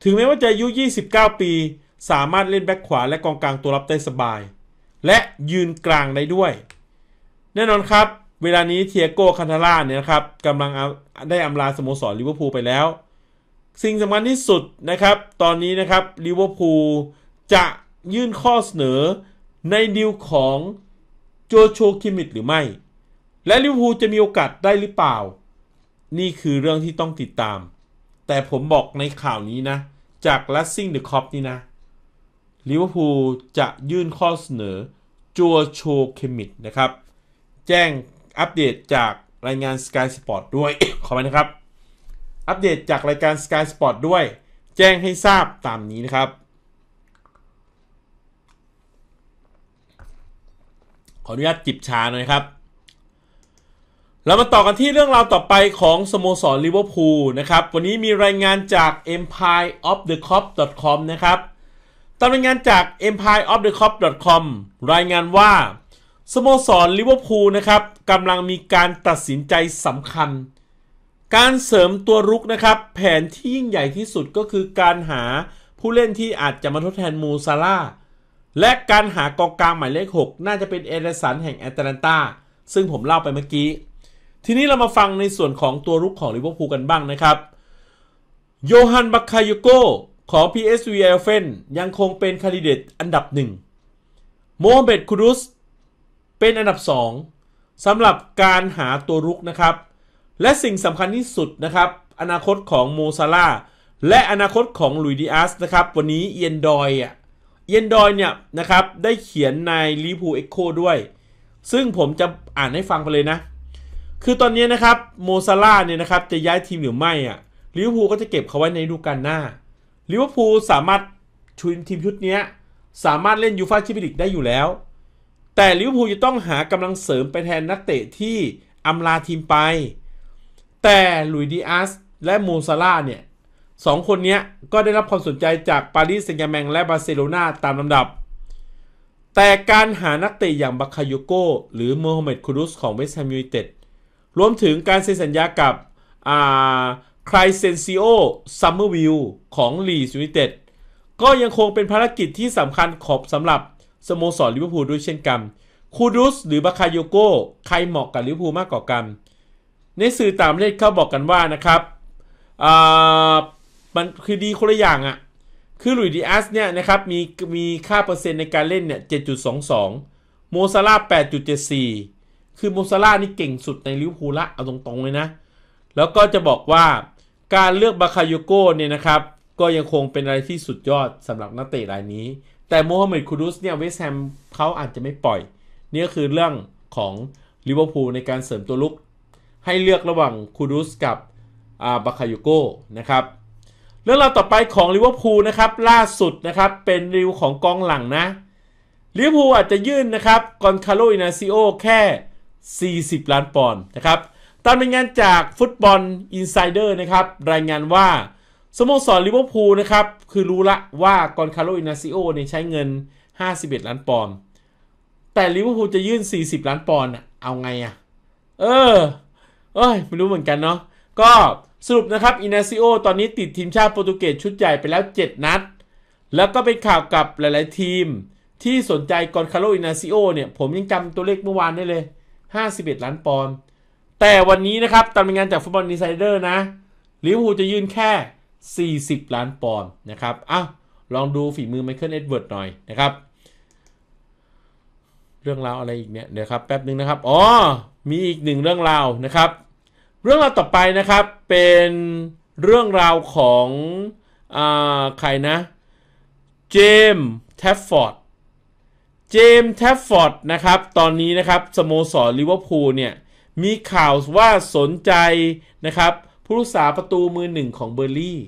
ถึงแม้ว่าจะอายุ 29 ปี สามารถเล่นแบ็คขวาและกองกลางตัวรับได้สบาย และยืนกลางได้ด้วย แน่นอนครับ เวลานี้เทียโก้คันทาร่าเนี่ยนะครับกำลังได้อำลาสโมสรลิเวอร์พูลไปแล้ว สิ่งสำคัญที่สุดนะครับ ตอนนี้นะครับลิเวอร์พูลจะยื่นข้อเสนอในดิวของโจโชคิมิตหรือไม่ และลิเวอร์พูลจะมีโอกาสได้หรือเปล่า นี่คือเรื่องที่ต้องติดตาม แต่ผมบอกในข่าวนี้นะจากลัสซิงเดอะคอปนี่นะลิเวอร์พูลจะยื่นข้อเสนอ จัวโชเคมิดนะครับ แจ้งอัปเดตจากรายงาน Sky Sport ด้วยขอไปนะครับ อัปเดตจากรายการ Sky Sport ด้วย แจ้งให้ทราบตามนี้นะครับ ขออนุญาตจิบชาหน่อยครับเรามาต่อกันที่เรื่องราวต่อไปของสโมสรลิเวอร์พูลนะครับ วันนี้มีรายงานจาก empireofthecop.com นะครับตามรายงานจาก empireofthecop.com รายงานว่าสโมสรลิเวอร์พูลนะครับกำลังมีการตัดสินใจสำคัญ การเสริมตัวรุกนะครับแผนที่ยิ่งใหญ่ที่สุดก็คือการหาผู้เล่นที่อาจจะมาทดแทนมูซาร่าและการหากองกลางหมายเลข 6 น่าจะเป็นเอเดสันแห่งแอตแลนตาซึ่งผมเล่าไปเมื่อกี้ทีนี้เรามาฟังในส่วนของตัวรุกของลิเวอร์พูลกันบ้างนะครับ โยฮันบัคคายโกของ PSV e i เ e n ยังคงเป็นคาดิเดตอันดับหนึ่งโมฮัมเหม็ดคูรุสเป็นอันดับสองสำหรับการหาตัวรุกนะครับ และสิ่งสำคัญที่สุดนะครับอนาคตของโมซาลาและอนาคตของลุยดิอาสนะครับวันนี้เอียนดอยอ่ะเยนดอยเนี่ยนะครับได้เขียนในลิพูเอ็กโคด้วยซึ่งผมจะอ่านให้ฟังไปเลยนะคือตอนนี้นะครับโมซาร่าเนี่ยนะครับจะย้ายทีมหรือไม่อ่ะลิเวอร์พูลก็จะเก็บเขาไว้ในฤดูกาลหน้าลิเวอร์พูลสามารถชุนทีมชุดนี้สามารถเล่นยูฟ่าแชมเปี้ยนส์ได้อยู่แล้ว แต่ลิเวอร์พูลจะต้องหากำลังเสริมไปแทนนักเตะที่อำลาทีมไป แต่ลุยดิอาสและโมซาร่าเนี่ยสองคนนี้ก็ได้รับความสนใจจากปารีสแซงต์แชร์แมงและบาร์เซโลนาตามลำดับ แต่การหานักเตะอย่างบาคาโยโกหรือโมฮัมเหม็ดคูรุสของเวสต์แฮมยูไนเต็ดรวมถึงการเซ็นสัญญากับค่าคเซนซิโอ ซัมเมอร์วิวของลีสูนิเต็ดก็ยังคงเป็นภารกิจที่สำคัญขอบสำหรับสโมสรลิเวอร์พูลด้วยเช่นกันคูดุสหรือบาคาโยโก้ ใครเหมาะกับลิเวอร์พูลมากกว่ากันในสื่อตามเลขเขาบอกกันว่านะครับมันคือดีคนละอย่างอะ่ะ คือลุยดิอัสเนี่ยนะครับมีมีค่าเปอร์เซ็นต์ในการเล่นเนี่ย7.22โมซาร่า8.74คือโมซาร่านี่เก่งสุดในลิเวอร์พูลละ เอาตรงๆเลยนะ แล้วก็จะบอกว่าการเลือกบาคาโยโกเนี่ยนะครับ ก็ยังคงเป็นอะไรที่สุดยอดสำหรับนักเตะรายนี้ แต่โมฮัมเหม็ดคูดุสเนี่ยเวสแฮมเขาอาจจะไม่ปล่อย นี่ก็คือเรื่องของลิเวอร์พูลในการเสริมตัวลุกให้เลือกระหว่างคูดุสกับบาคาโยโกนะครับ เรื่องราวต่อไปของลิเวอร์พูลนะครับล่าสุดนะครับเป็นริวของกองหลังนะลิเวอร์พูลอาจจะยื่นนะครับกอนคาโลอินาซิโอแค่40 ล้านปอนด์นะครับ ตามรายงานจากฟุตบอลอินไซเดอร์นะครับ รายงานว่าสโมสรลิเวอร์พูลนะครับ คือรู้ละว่ากอนคาร์โลอินาซิโอเนี่ยใช้เงิน 51 ล้านปอนด์ แต่ลิเวอร์พูลจะยื่น 40 ล้านปอนด์เอาไงอะเออเอ้ยไม่รู้เหมือนกันเนาะ ก็สรุปนะครับอินาซิโอตอนนี้ติดทีมชาติโปรตุเกสชุดใหญ่ไปแล้ว 7 นัด แล้วก็เป็นข่าวกับหลาย ๆ ทีมที่สนใจกอนคาร์โลอินาซิโอเนี่ยผมยังจำตัวเลขเมื่อวานได้เลย51 ล้านปอนด์แต่วันนี้นะครับตามรายงานจากฟุตบอลิีไซเดอร์นะลิเวอร์พูลจะยื่นแค่ 40 ล้านปอนด์นะครับอ้าลองดูฝีมือไมเคิลเอ็ดเวิร์ดหน่อยนะครับ เรื่องราวอะไรอีกเนี่ยเดี๋ยวครับแป๊บนึงนะครับ อ๋อ มีอีกหนึ่งเรื่องราวนะครับ เรื่องราวต่อไปนะครับเป็นเรื่องราวของอใครนะ เจมส์แทฟฟอร์ดจมส์แทฟฟอร์ดนะครับตอนนี้นะครับสโมสรลิเวอร์พูลเนี่ยมีข่าวว่าสนใจนะครับผู้รักษาประตูมือหนึ่งของเบอร์ลี่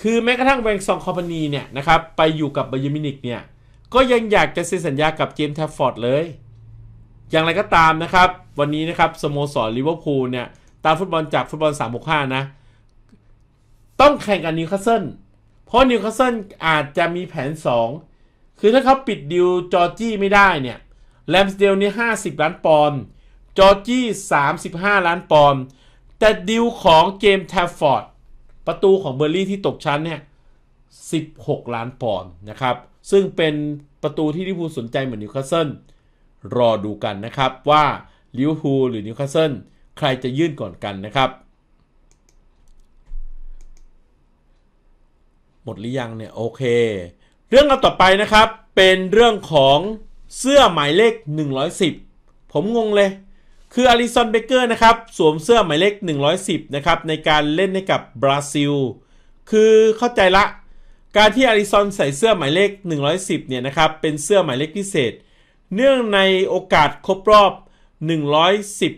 คือแม้กระทั่งแวงซองคอมพานีเนี่ยนะครับไปอยู่กับเบย์มินิกเนี่ยก็ยังอยากจะเซ็นสัญญากับเจมส์แทฟฟอร์ดเลย อย่างไรก็ตามนะครับวันนี้นะครับสโมสรลิเวอร์พูลเนี่ยตามฟุตบอลจากฟุตบอล365นะต้องแข่งกับนิวคาสเซิลเพราะนิวคาสเซิลอาจจะมีแผน 2คือถ้าเขาปิดดิวจอร์จี้ไม่ได้เนี่ยแลมสเดลนี่ห้าสิบล้านปอนด์จอร์จี้สามสิบห้าล้านปอนด์แต่ดิวของเกมแทฟฟอร์ดประตูของเบอร์ลี่ที่ตกชั้นเนี่ยสิบหกล้านปอนด์นะครับ ซึ่งเป็นประตูที่ลิเวอร์พูลสนใจเหมือนนิวคาสเซิลรอดูกันนะครับว่าลิเวอร์พูลหรือนิวคาสเซิลใครจะยื่นก่อนกันนะครับ หมดหรือยังเนี่ยโอเคเรื่องราวต่อไปนะครับเป็นเรื่องของเสื้อหมายเลข 110 ผมงงเลยคืออาริซอนเบเกอร์นะครับสวมเสื้อหมายเลข110 นะครับ ในการเล่นให้กับบราซิลคือเข้าใจละการที่อาริซอนใส่เสื้อหมายเลข 110เนี่ยนะครับเป็นเสื้อหมายเลขพิเศษ เนื่องในโอกาสครบรอบ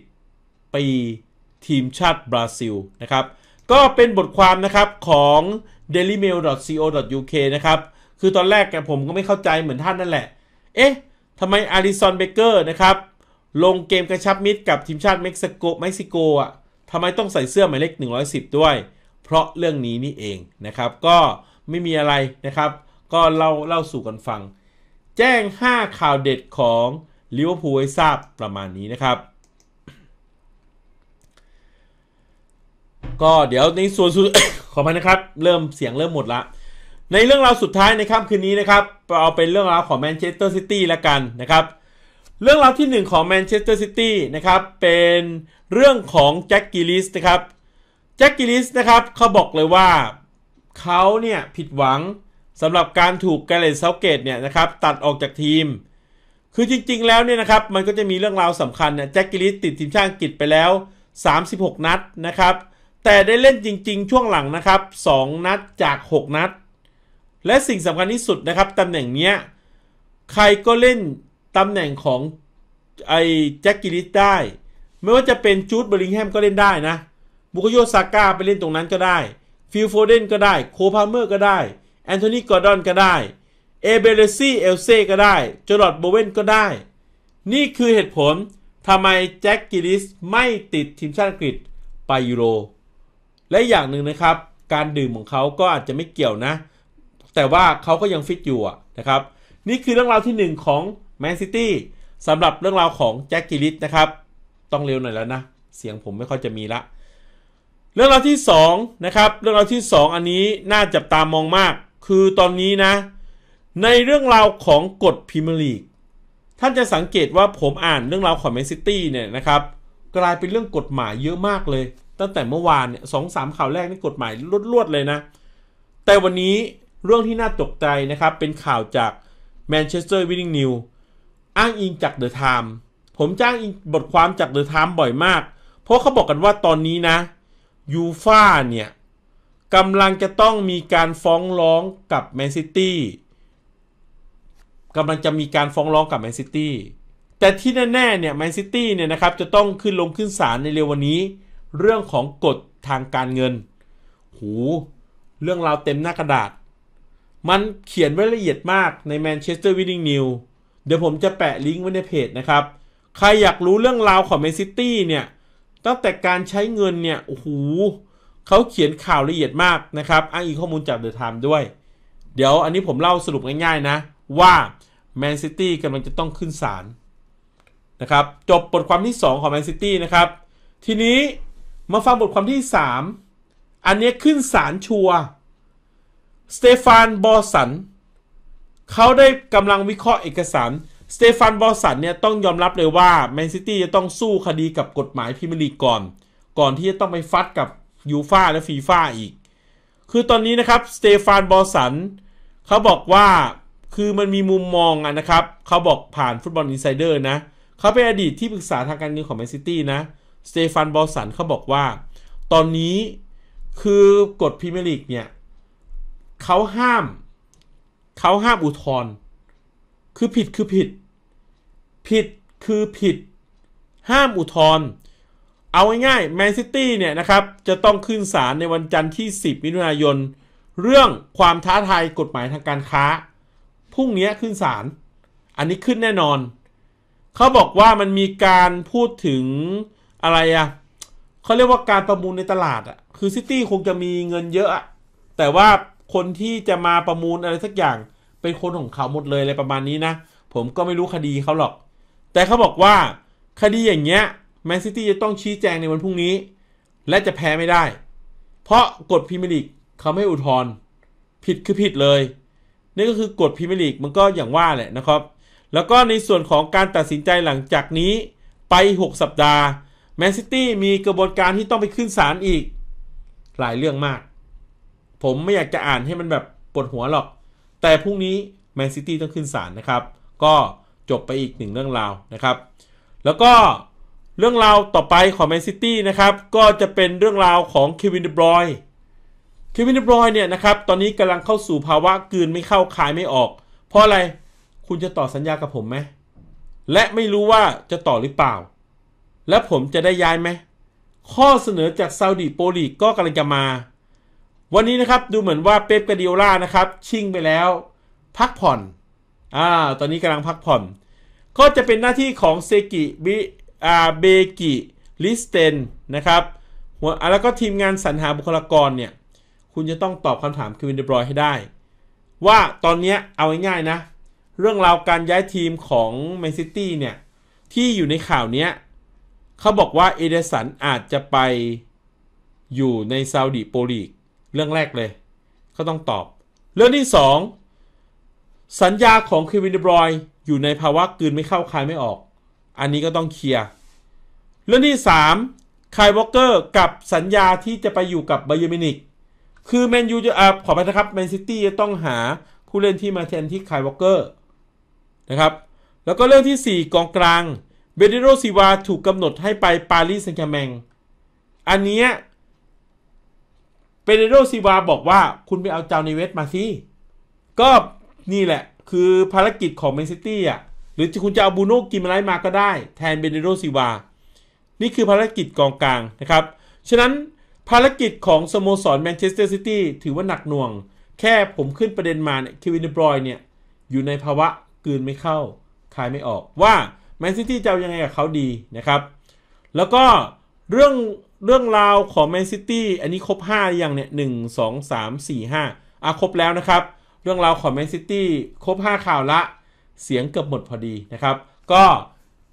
110ปีทีมชาติบราซิลนะครับ ก็เป็นบทความนะครับของ dailymail.co.uk นะครับคือตอนแรกแกผมก็ไม่เข้าใจเหมือนท่านนั่นแหละ เอ๊ะ ทำไมอาริซอนเบเกอร์นะครับ ลงเกมกระชับมิตรกับทีมชาติเม็กซิโกเม็กซิโกอ่ะทำไมต้องใส่เสื้อหมายเลข110 ด้วย เพราะเรื่องนี้นี่เองนะครับ ก็ไม่มีอะไรนะครับ ก็เล่าเล่าสู่กันฟัง แจ้ง 5 ข่าวเด็ดของลิเวอร์พูลให้ทราบประมาณนี้นะครับ ก็เดี๋ยวในส่วนสุดขอมานะครับเริ่มเสียงเริ่มหมดละในเรื่องราวสุดท้ายในค่ำคืนนี้นะครับ เอาเป็นเรื่องราวของแมนเชสเตอร์ซิตี้ละกันนะครับ เรื่องราวที่1ของแมนเชสเตอร์ซิตี้นะครับ เป็นเรื่องของแจ็คกิลิสนะครับ แจ็คกิลิสนะครับ เขาบอกเลยว่าเขาเนี่ยผิดหวังสำหรับการถูกแกเรตเซาเกตเนี่ยนะครับตัดออกจากทีม คือจริง ๆแล้วเนี่ยนะครับ มันก็จะมีเรื่องราวสำคัญเนี่ยแจ็คกิลิสติดทีมชาติอังกฤษไปแล้ว 36 นัดนะครับ แต่ได้เล่นจริง ๆช่วงหลังนะครับ 2นัดจาก 6 นัดและสิ่งสำคัญที่สุดนะครับตำแหน่งเนี้ยใครก็เล่นตำแหน่งของไอ้แจ็คกิลิสได้ ไม่ว่าจะเป็นจูดเบริงแฮมก็เล่นได้นะ บุคโยซาก้าไปเล่นตรงนั้นก็ได้ ฟิลโฟเดนก็ได้ โคพาเมอร์ก็ได้ แอนโทนีกอร์ดอนก็ได้ เอเบเลซี่เอลเซ่ก็ได้ จอร์ดโบเวนก็ได้ นี่คือเหตุผลทำไมแจ็คกิลิสไม่ติดทีมชาติอังกฤษไปยูโร และอย่างหนึ่งนะครับ การดื่มของเขาก็อาจจะไม่เกี่ยวนะแต่ว่าเขาก็ยังฟิตอยู่นะครับ นี่คือเรื่องราวที่ 1 ของ แมนซิตี้สำหรับเรื่องราวของแจ็คกิลิสนะครับ ต้องเร็วหน่อยแล้วนะ เสียงผมไม่ค่อยจะมีละ เรื่องราวที่2นะครับ เรื่องราวที่ 2 อันนี้น่าจับตามองมาก คือตอนนี้นะ ในเรื่องราวของกฎพรีเมียร์ลีกท่านจะสังเกตว่าผมอ่านเรื่องราวของแมนซิตี้เนี่ยนะครับ กลายเป็นเรื่องกฎหมายเยอะมากเลย ตั้งแต่เมื่อวานเนี่ยสองสามข่าวแรกนี่กฎหมายลวดๆเลยนะ แต่วันนี้เรื่องที่น่าตกใจนะครับเป็นข่าวจากแมนเชสเตอร์วิ n ิ n g News อ้างอิงจากเดอะไทม์ผมจ้างอิงบทความจากเดอะไทม์บ่อยมาก เพราะเขาบอกกันว่าตอนนี้นะ ยูฟาเนี่ยกำลังจะต้องมีการฟ้องร้องกับแมนซิตี้กำลังจะมีการฟ้องร้องกับแมนซิตี้แต่ที่แน่ๆเนี่ยแมนซิตี้เนี่ยนะครับจะต้องขึ้นลงขึ้นศาลในเร็ววันนี้ เรื่องของกฎทางการเงิน หูเรื่องราวเต็มหน้ากระดาษมันเขียนไว้ละเอียดมากใน Manchester Winning News เดี๋ยวผมจะแปะลิงก์ไว้ในเพจนะครับ ใครอยากรู้เรื่องราวของแมนซิตี้เนี่ย ตั้งแต่การใช้เงินเนี่ย โอ้โห เขาเขียนข่าวละเอียดมากนะครับ อ้างอิงข้อมูลจากเดอะไทม์ด้วย เดี๋ยวอันนี้ผมเล่าสรุปง่ายๆนะ ว่าแมนซิตี้กำลังจะต้องขึ้นศาลนะครับ จบบทความที่ 2 ของแมนซิตี้นะครับ ทีนี้มาฟังบทความที่ 3 อันนี้ขึ้นศาลชัวร์สเตฟานบอสันเขาได้กำลังวิเคราะห์เอกสารสเตฟานบอสันเนี่ยต้องยอมรับเลยว่าแมนซิตี้จะต้องสู้คดีกับกฎหมายพิมลีก่อน ก่อนที่จะต้องไปฟัดกับยูฟาและฟีฟาอีก คือตอนนี้นะครับสเตฟานบอสันเขาบอกว่า คือมันมีมุมมองนะครับ เขาบอกผ่านฟุตบอลอินไซเดอร์นะ เขาเป็นอดีตที่ปรึกษาทางการเงินของแมนซิตี้นะสเตฟานบอสันเขาบอกว่า ตอนนี้คือกฎพรีเมียรลีกเนี่ยเขาห้าม เขาห้ามอุทธรคือผิดคือผิด ผิดคือผิด ห้ามอุทธรเอาง่ายๆแมนซิตี้เนี่ยนะครับจะต้องขึ้นศาลในวันจันทร์ที่ 10มิถุนายนเรื่องความท้าทายกฎหมายทางการค้าพรุ่งนี้ขึ้นศาล อันนี้ขึ้นแน่นอน เขาบอกว่ามันมีการพูดถึงอะไรอะเขาเรียกว่าการประมูลในตลาดอะคือซิตี้คงจะมีเงินเยอะ แต่ว่าคนที่จะมาประมูลอะไรสักอย่างเป็นคนของเขาหมดเลยอะไรประมาณนี้นะผมก็ไม่รู้คดีเขาหรอก แต่เขาบอกว่าคดีอย่างเงี้ยแมนซิตี้จะต้องชี้แจงในวันพรุ่งนี้ และจะแพ้ไม่ได้ เพราะกฎพรีเมียร์ลีกเขาไม่อุทธรณ์ผิดคือผิดเลยนี่ก็คือกฎพรีเมียร์ลีกมันก็อย่างว่าแหละนะครับ แล้วก็ในส่วนของการตัดสินใจหลังจากนี้ไป 6 สัปดาห์แมนซิตี้มีกระบวนการที่ต้องไปขึ้นศาลอีก หลายเรื่องมากผมไม่อยากจะอ่านให้มันแบบปวดหัวหรอก แต่พรุ่งนี้แมนซิตี้ต้องขึ้นศาลนะครับ ก็จบไปอีกหนึ่งเรื่องราวนะครับ แล้วก็เรื่องราวต่อไปของแมนซิตี้นะครับ ก็จะเป็นเรื่องราวของเควินเดบรอยเควินเดบรอยเนี่ยนะครับ ตอนนี้กำลังเข้าสู่ภาวะกืนไม่เข้าคายไม่ออก เพราะอะไร คุณจะต่อสัญญากับผมไหม และไม่รู้ว่าจะต่อหรือเปล่า และผมจะได้ย้ายไหม ข้อเสนอจากซาอุดีโปลีกก็กำลังจะมาวันนี้นะครับดูเหมือนว่าเป๊ปกาดีโอล่านะครับชิงไปแล้ว พักผ่อนอ่าตอนนี้กำลังพักผ่อน ก็จะเป็นหน้าที่ของเซกิบิอาเบกิลิสเตนนะครับหัวแล้วก็ทีมงานสรรหาบุคลากรเนี่ยคุณจะต้องตอบคำถามเควินเดบรอยให้ได้ ว่าตอนนี้เอาง่ายๆนะ เรื่องราวการย้ายทีมของแมนซิตี้เนี่ยที่อยู่ในข่าวเนี้ยเขาบอกว่าเอเดสันอาจจะไปอยู่ในซาอุดีโปลีกเรื่องแรกเลย ก็ต้องตอบ เรื่องที่ 2 สัญญาของเควินเดบรอยอยู่ในภาวะกืนไม่เข้าคายไม่ออก อันนี้ก็ต้องเคลียร์ เรื่องที่3คลยวอลเกอร์กับสัญญาที่จะไปอยู่กับไบเยอร์มินิกคือแมนยูจะขอไปนะครับแมนซิตี้จะต้องหาผู้เล่นที่มาแทนที่ไคลวอลเกอร์นะครับ แล้วก็เรื่องที่ 4 กองกลางเบเดโรซิวาถูกกำหนดให้ไปปารีสแซงต์แชร์แมงอันนี้เปเดโรซิวาบอกว่าคุณไปเอาเจ้านิเวสมาสิก็นี่แหละคือภารกิจของแมนซิตี้อ่ะ หรือคุณจะเอาบูโน่กิมไลมาก็ได้ แทนเบเดโรซิวา นี่คือภารกิจกองกลางนะครับ ฉะนั้นภารกิจของ สโมสรแมนเชสเตอร์ซิตี้ถือว่าหนักหน่วง แค่ผมขึ้นประเด็นมาเนี่ยเควินบรอยเนี่ยอยู่ในภาวะ กืนไม่เข้าขายไม่ออกว่าแมนซิตี้จะยังไงกับเขาดีนะครับ แล้วก็เรื่องเรื่องราวของแมนซิตี้อันนี้ครบ5หอย่างเนี่ยหนึ่งสองสามสี่ห้าอ่ะครบแล้วนะครับเรื่องราวของแมนซิตี้ครบ5 ข่าวละเสียงเกือบหมดพอดีนะครับก็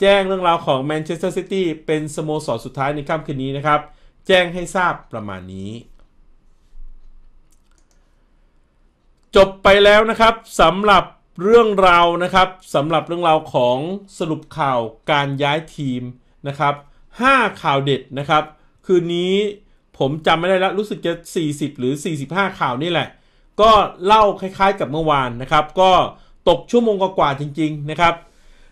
แจ้งเรื่องราวของแมนเชสเตอร์ ซิตี้เป็นสโมสรสุดท้ายในค่ำคืนนี้นะครับ แจ้งให้ทราบประมาณนี้ จบไปแล้วนะครับสำหรับเรื่องราวนะครับสำหรับเรื่องราวของสรุปข่าวการย้ายทีมนะครับ 5 ข่าวเด็ดนะครับคืนนี้ผมจำไม่ได้แล้วรู้สึกจะ 40 หรือ 45 ข่าวนี่แหละ ก็เล่าคล้าย ๆ กับเมื่อวานนะครับ ก็ตกชั่วโมงกว่าจริงๆ นะครับ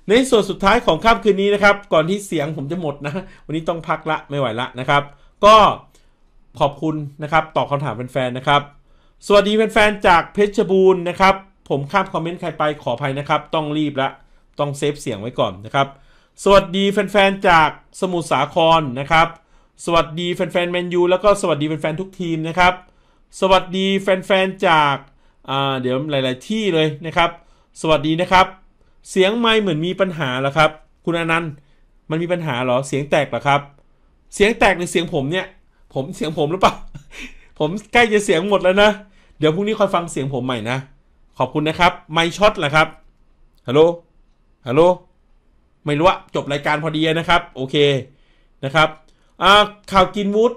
ในส่วนสุดท้ายของค่ำคืนนี้นะครับ ก่อนที่เสียงผมจะหมดนะ วันนี้ต้องพักละไม่ไหวละนะครับ ก็ขอบคุณนะครับ ตอบคำถามแฟนๆนะครับ สวัสดีแฟนๆจากเพชรบูรณ์นะครับผมข้ามคอมเมนต์ใครไปขออภัยนะครับ ต้องรีบละต้องเซฟเสียงไว้ก่อนนะครับ สวัสดีแฟนๆจากสมุทรสาครนะครับสวัสดีแฟนๆแมนยูแล้วก็สวัสดีแฟนๆ ทุกทีมนะครับ สวัสดีแฟนๆ จากาเดี๋ยวหลาย ๆ ที่เลยนะครับ สวัสดีนะครับ เสียงไม่เหมือนมีปัญหาเหรอครับ คุณอนันต์ มันมีปัญหาเหรอเสียงแตกเหรอครับ เสียงแตกหรือเสียงผมเนี่ย ผมเสียงผมหรือเปล่า ผมใกล้จะเสียงหมดแล้วนะ เดี๋ยวพรุ่งนี้คอยฟังเสียงผมใหม่นะขอบคุณนะครับไม่ช็อตเหรอครับฮัลโหลฮัลโหลไม่รู้ว่าจบรายการพอดีนะครับโอเคนะครับข่าวกินวุฒิ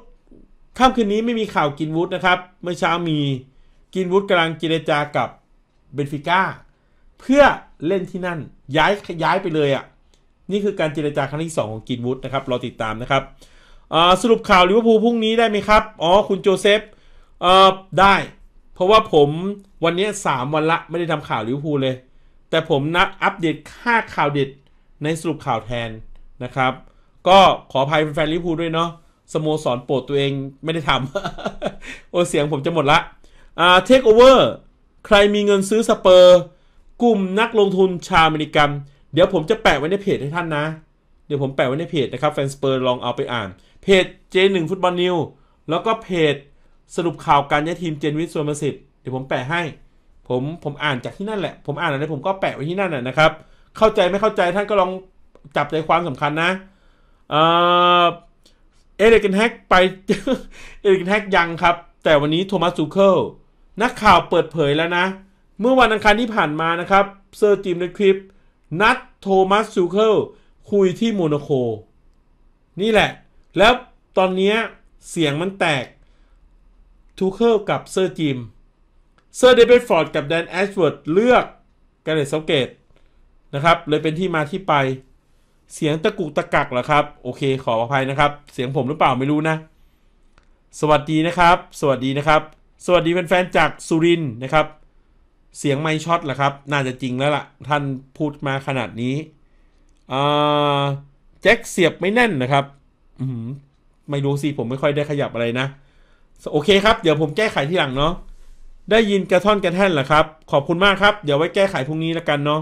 ค่ำคืนนี้ไม่มีข่าวกินวุฒินะครับ เมื่อเช้ามีกินวุฒิกำลังเจรจากับเบนฟิก้า เพื่อเล่นที่นั่นย้ายย้ายไปเลยอะ่ะนี่คือการเจรจาครั้งที่ 2 ของกินวุฒินะครับรอติดตามนะครับสรุปข่าวลิเวอร์พูลพรุ่งนี้ได้ไหมครับ อ๋อคุณโจเซฟได้ เพราะว่าผมวันนี้ 3 วันละไม่ได้ทำข่าวลิเวอร์พูลเลย แต่ผมนัดอัปเดตค่าข่าวเด็ดในสรุปข่าวแทนนะครับก็ขออภัยแฟนลิพูด้วยเนาะสโมสรโปรดตัวเองไม่ได้ทำโอเสียงผมจะหมดละอ่าเทคโอเวอร์ใครมีเงินซื้อสเปอร์ กลุ่มนักลงทุนชาวอเมริกัน เดี๋ยวผมจะแปะไว้ในเพจให้ท่านนะ เดี๋ยวผมแปะไว้ในเพจนะครับ แฟนสเปอร์ลองเอาไปอ่าน เพจเจหนึ่งฟุตบอลนิวแล้วก็เพจสรุปข่าวการย้ายทีมเจนวิสโวนปสิทธิ์เดี๋ยวผมแปะให้ ผมผมอ่านจากที่นั่นแหละ ผมอ่านอะไรผมก็แปะไว้ที่นั่นนะครับ เข้าใจไม่เข้าใจท่านก็ลองจับใจความสำคัญนะเอเดนแฮกไป เอเดนแฮกยังครับ แต่วันนี้โทมัสซูเคิลนักข่าวเปิดเผยแล้วนะ เมื่อวันอังคารที่ผ่านมานะครับเซอร์จิมในคลิป นัดโทมัสซูเคิลคุยที่โมนโคนี่แหละแล้วตอนนี้เสียงมันแตกทูเคิลกับเซอร์จิมเซอร์เดวิดฟอร์ดกับแดนแอชเวิร์ดเลือกกันเลสเเกตนะครับ เลยเป็นที่มาที่ไปเสียงตะกุกตะกักเหรอครับ โอเค ขออภัยนะครับ เสียงผมหรือเปล่าไม่รู้นะสวัสดีนะครับ สวัสดีนะครับ สวัสดีแฟนๆจากสุรินนะครับเสียงไม่ช็อตเหรอครับ น่าจะจริงแล้วล่ะ ท่านพูดมาขนาดนี้แจ็คเสียบไม่แน่นนะครับอืมไม่รู้สิผมไม่ค่อยได้ขยับอะไรนะโอเคครับ เดี๋ยวผมแก้ไขที่หลังเนาะได้ยินกระท่อนกระแท่นเหรอครับ ขอบคุณมากครับเดี๋ยวไว้แก้ไขพรุ่งนี้แล้วกันเนาะ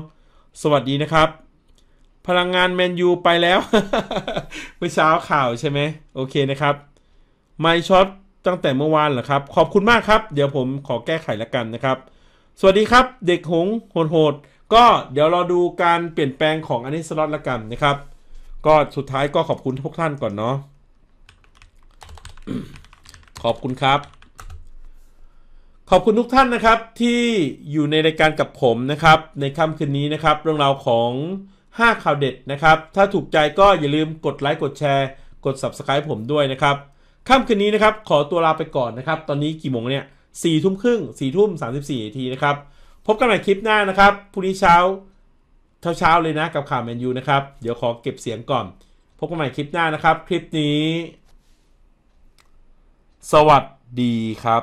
สวัสดีนะครับพลังงานแมนยูไปแล้วเมื่อเช้าข่าวใช่ไหมโอเคนะครับไม่ช็อตตั้งแต่เมื่อวานเหรอครับ ขอบคุณมากครับเดี๋ยวผมขอแก้ไขละกันนะครับ สวัสดีครับ เด็กหงโหดก็เดี๋ยวรอดูการเปลี่ยนแปลงของอันนี้สล็อตละกันนะครับ ก็สุดท้ายก็ขอบคุณทุกท่านก่อนเนาะขอบคุณครับ ขอบคุณทุกท่านนะครับ ที่อยู่ในรายการกับผมนะครับ ในค่ำคืนนี้นะครับ เรื่องราวของ5ข่าวเด็ดนะครับ ถ้าถูกใจก็อย่าลืมกดไลค์กดแชร์ กด Subscribe ผมด้วยนะครับค่ำคืนนี้นะครับขอตัวลาไปก่อนนะครับ ตอนนี้กี่โมงเนี่ยสี่ทุ่มครึ่งสี่ทุ่มสามสิบสี่ทีนะครับ พบกันใหม่คลิปหน้านะครับ พรุ่งนี้เช้าเช้าเช้าเลยนะกับข่าวแมนยูนะครับ เดี๋ยวขอเก็บเสียงก่อน พบกันใหม่คลิปหน้านะครับ คลิปนี้ สวัสดีครับ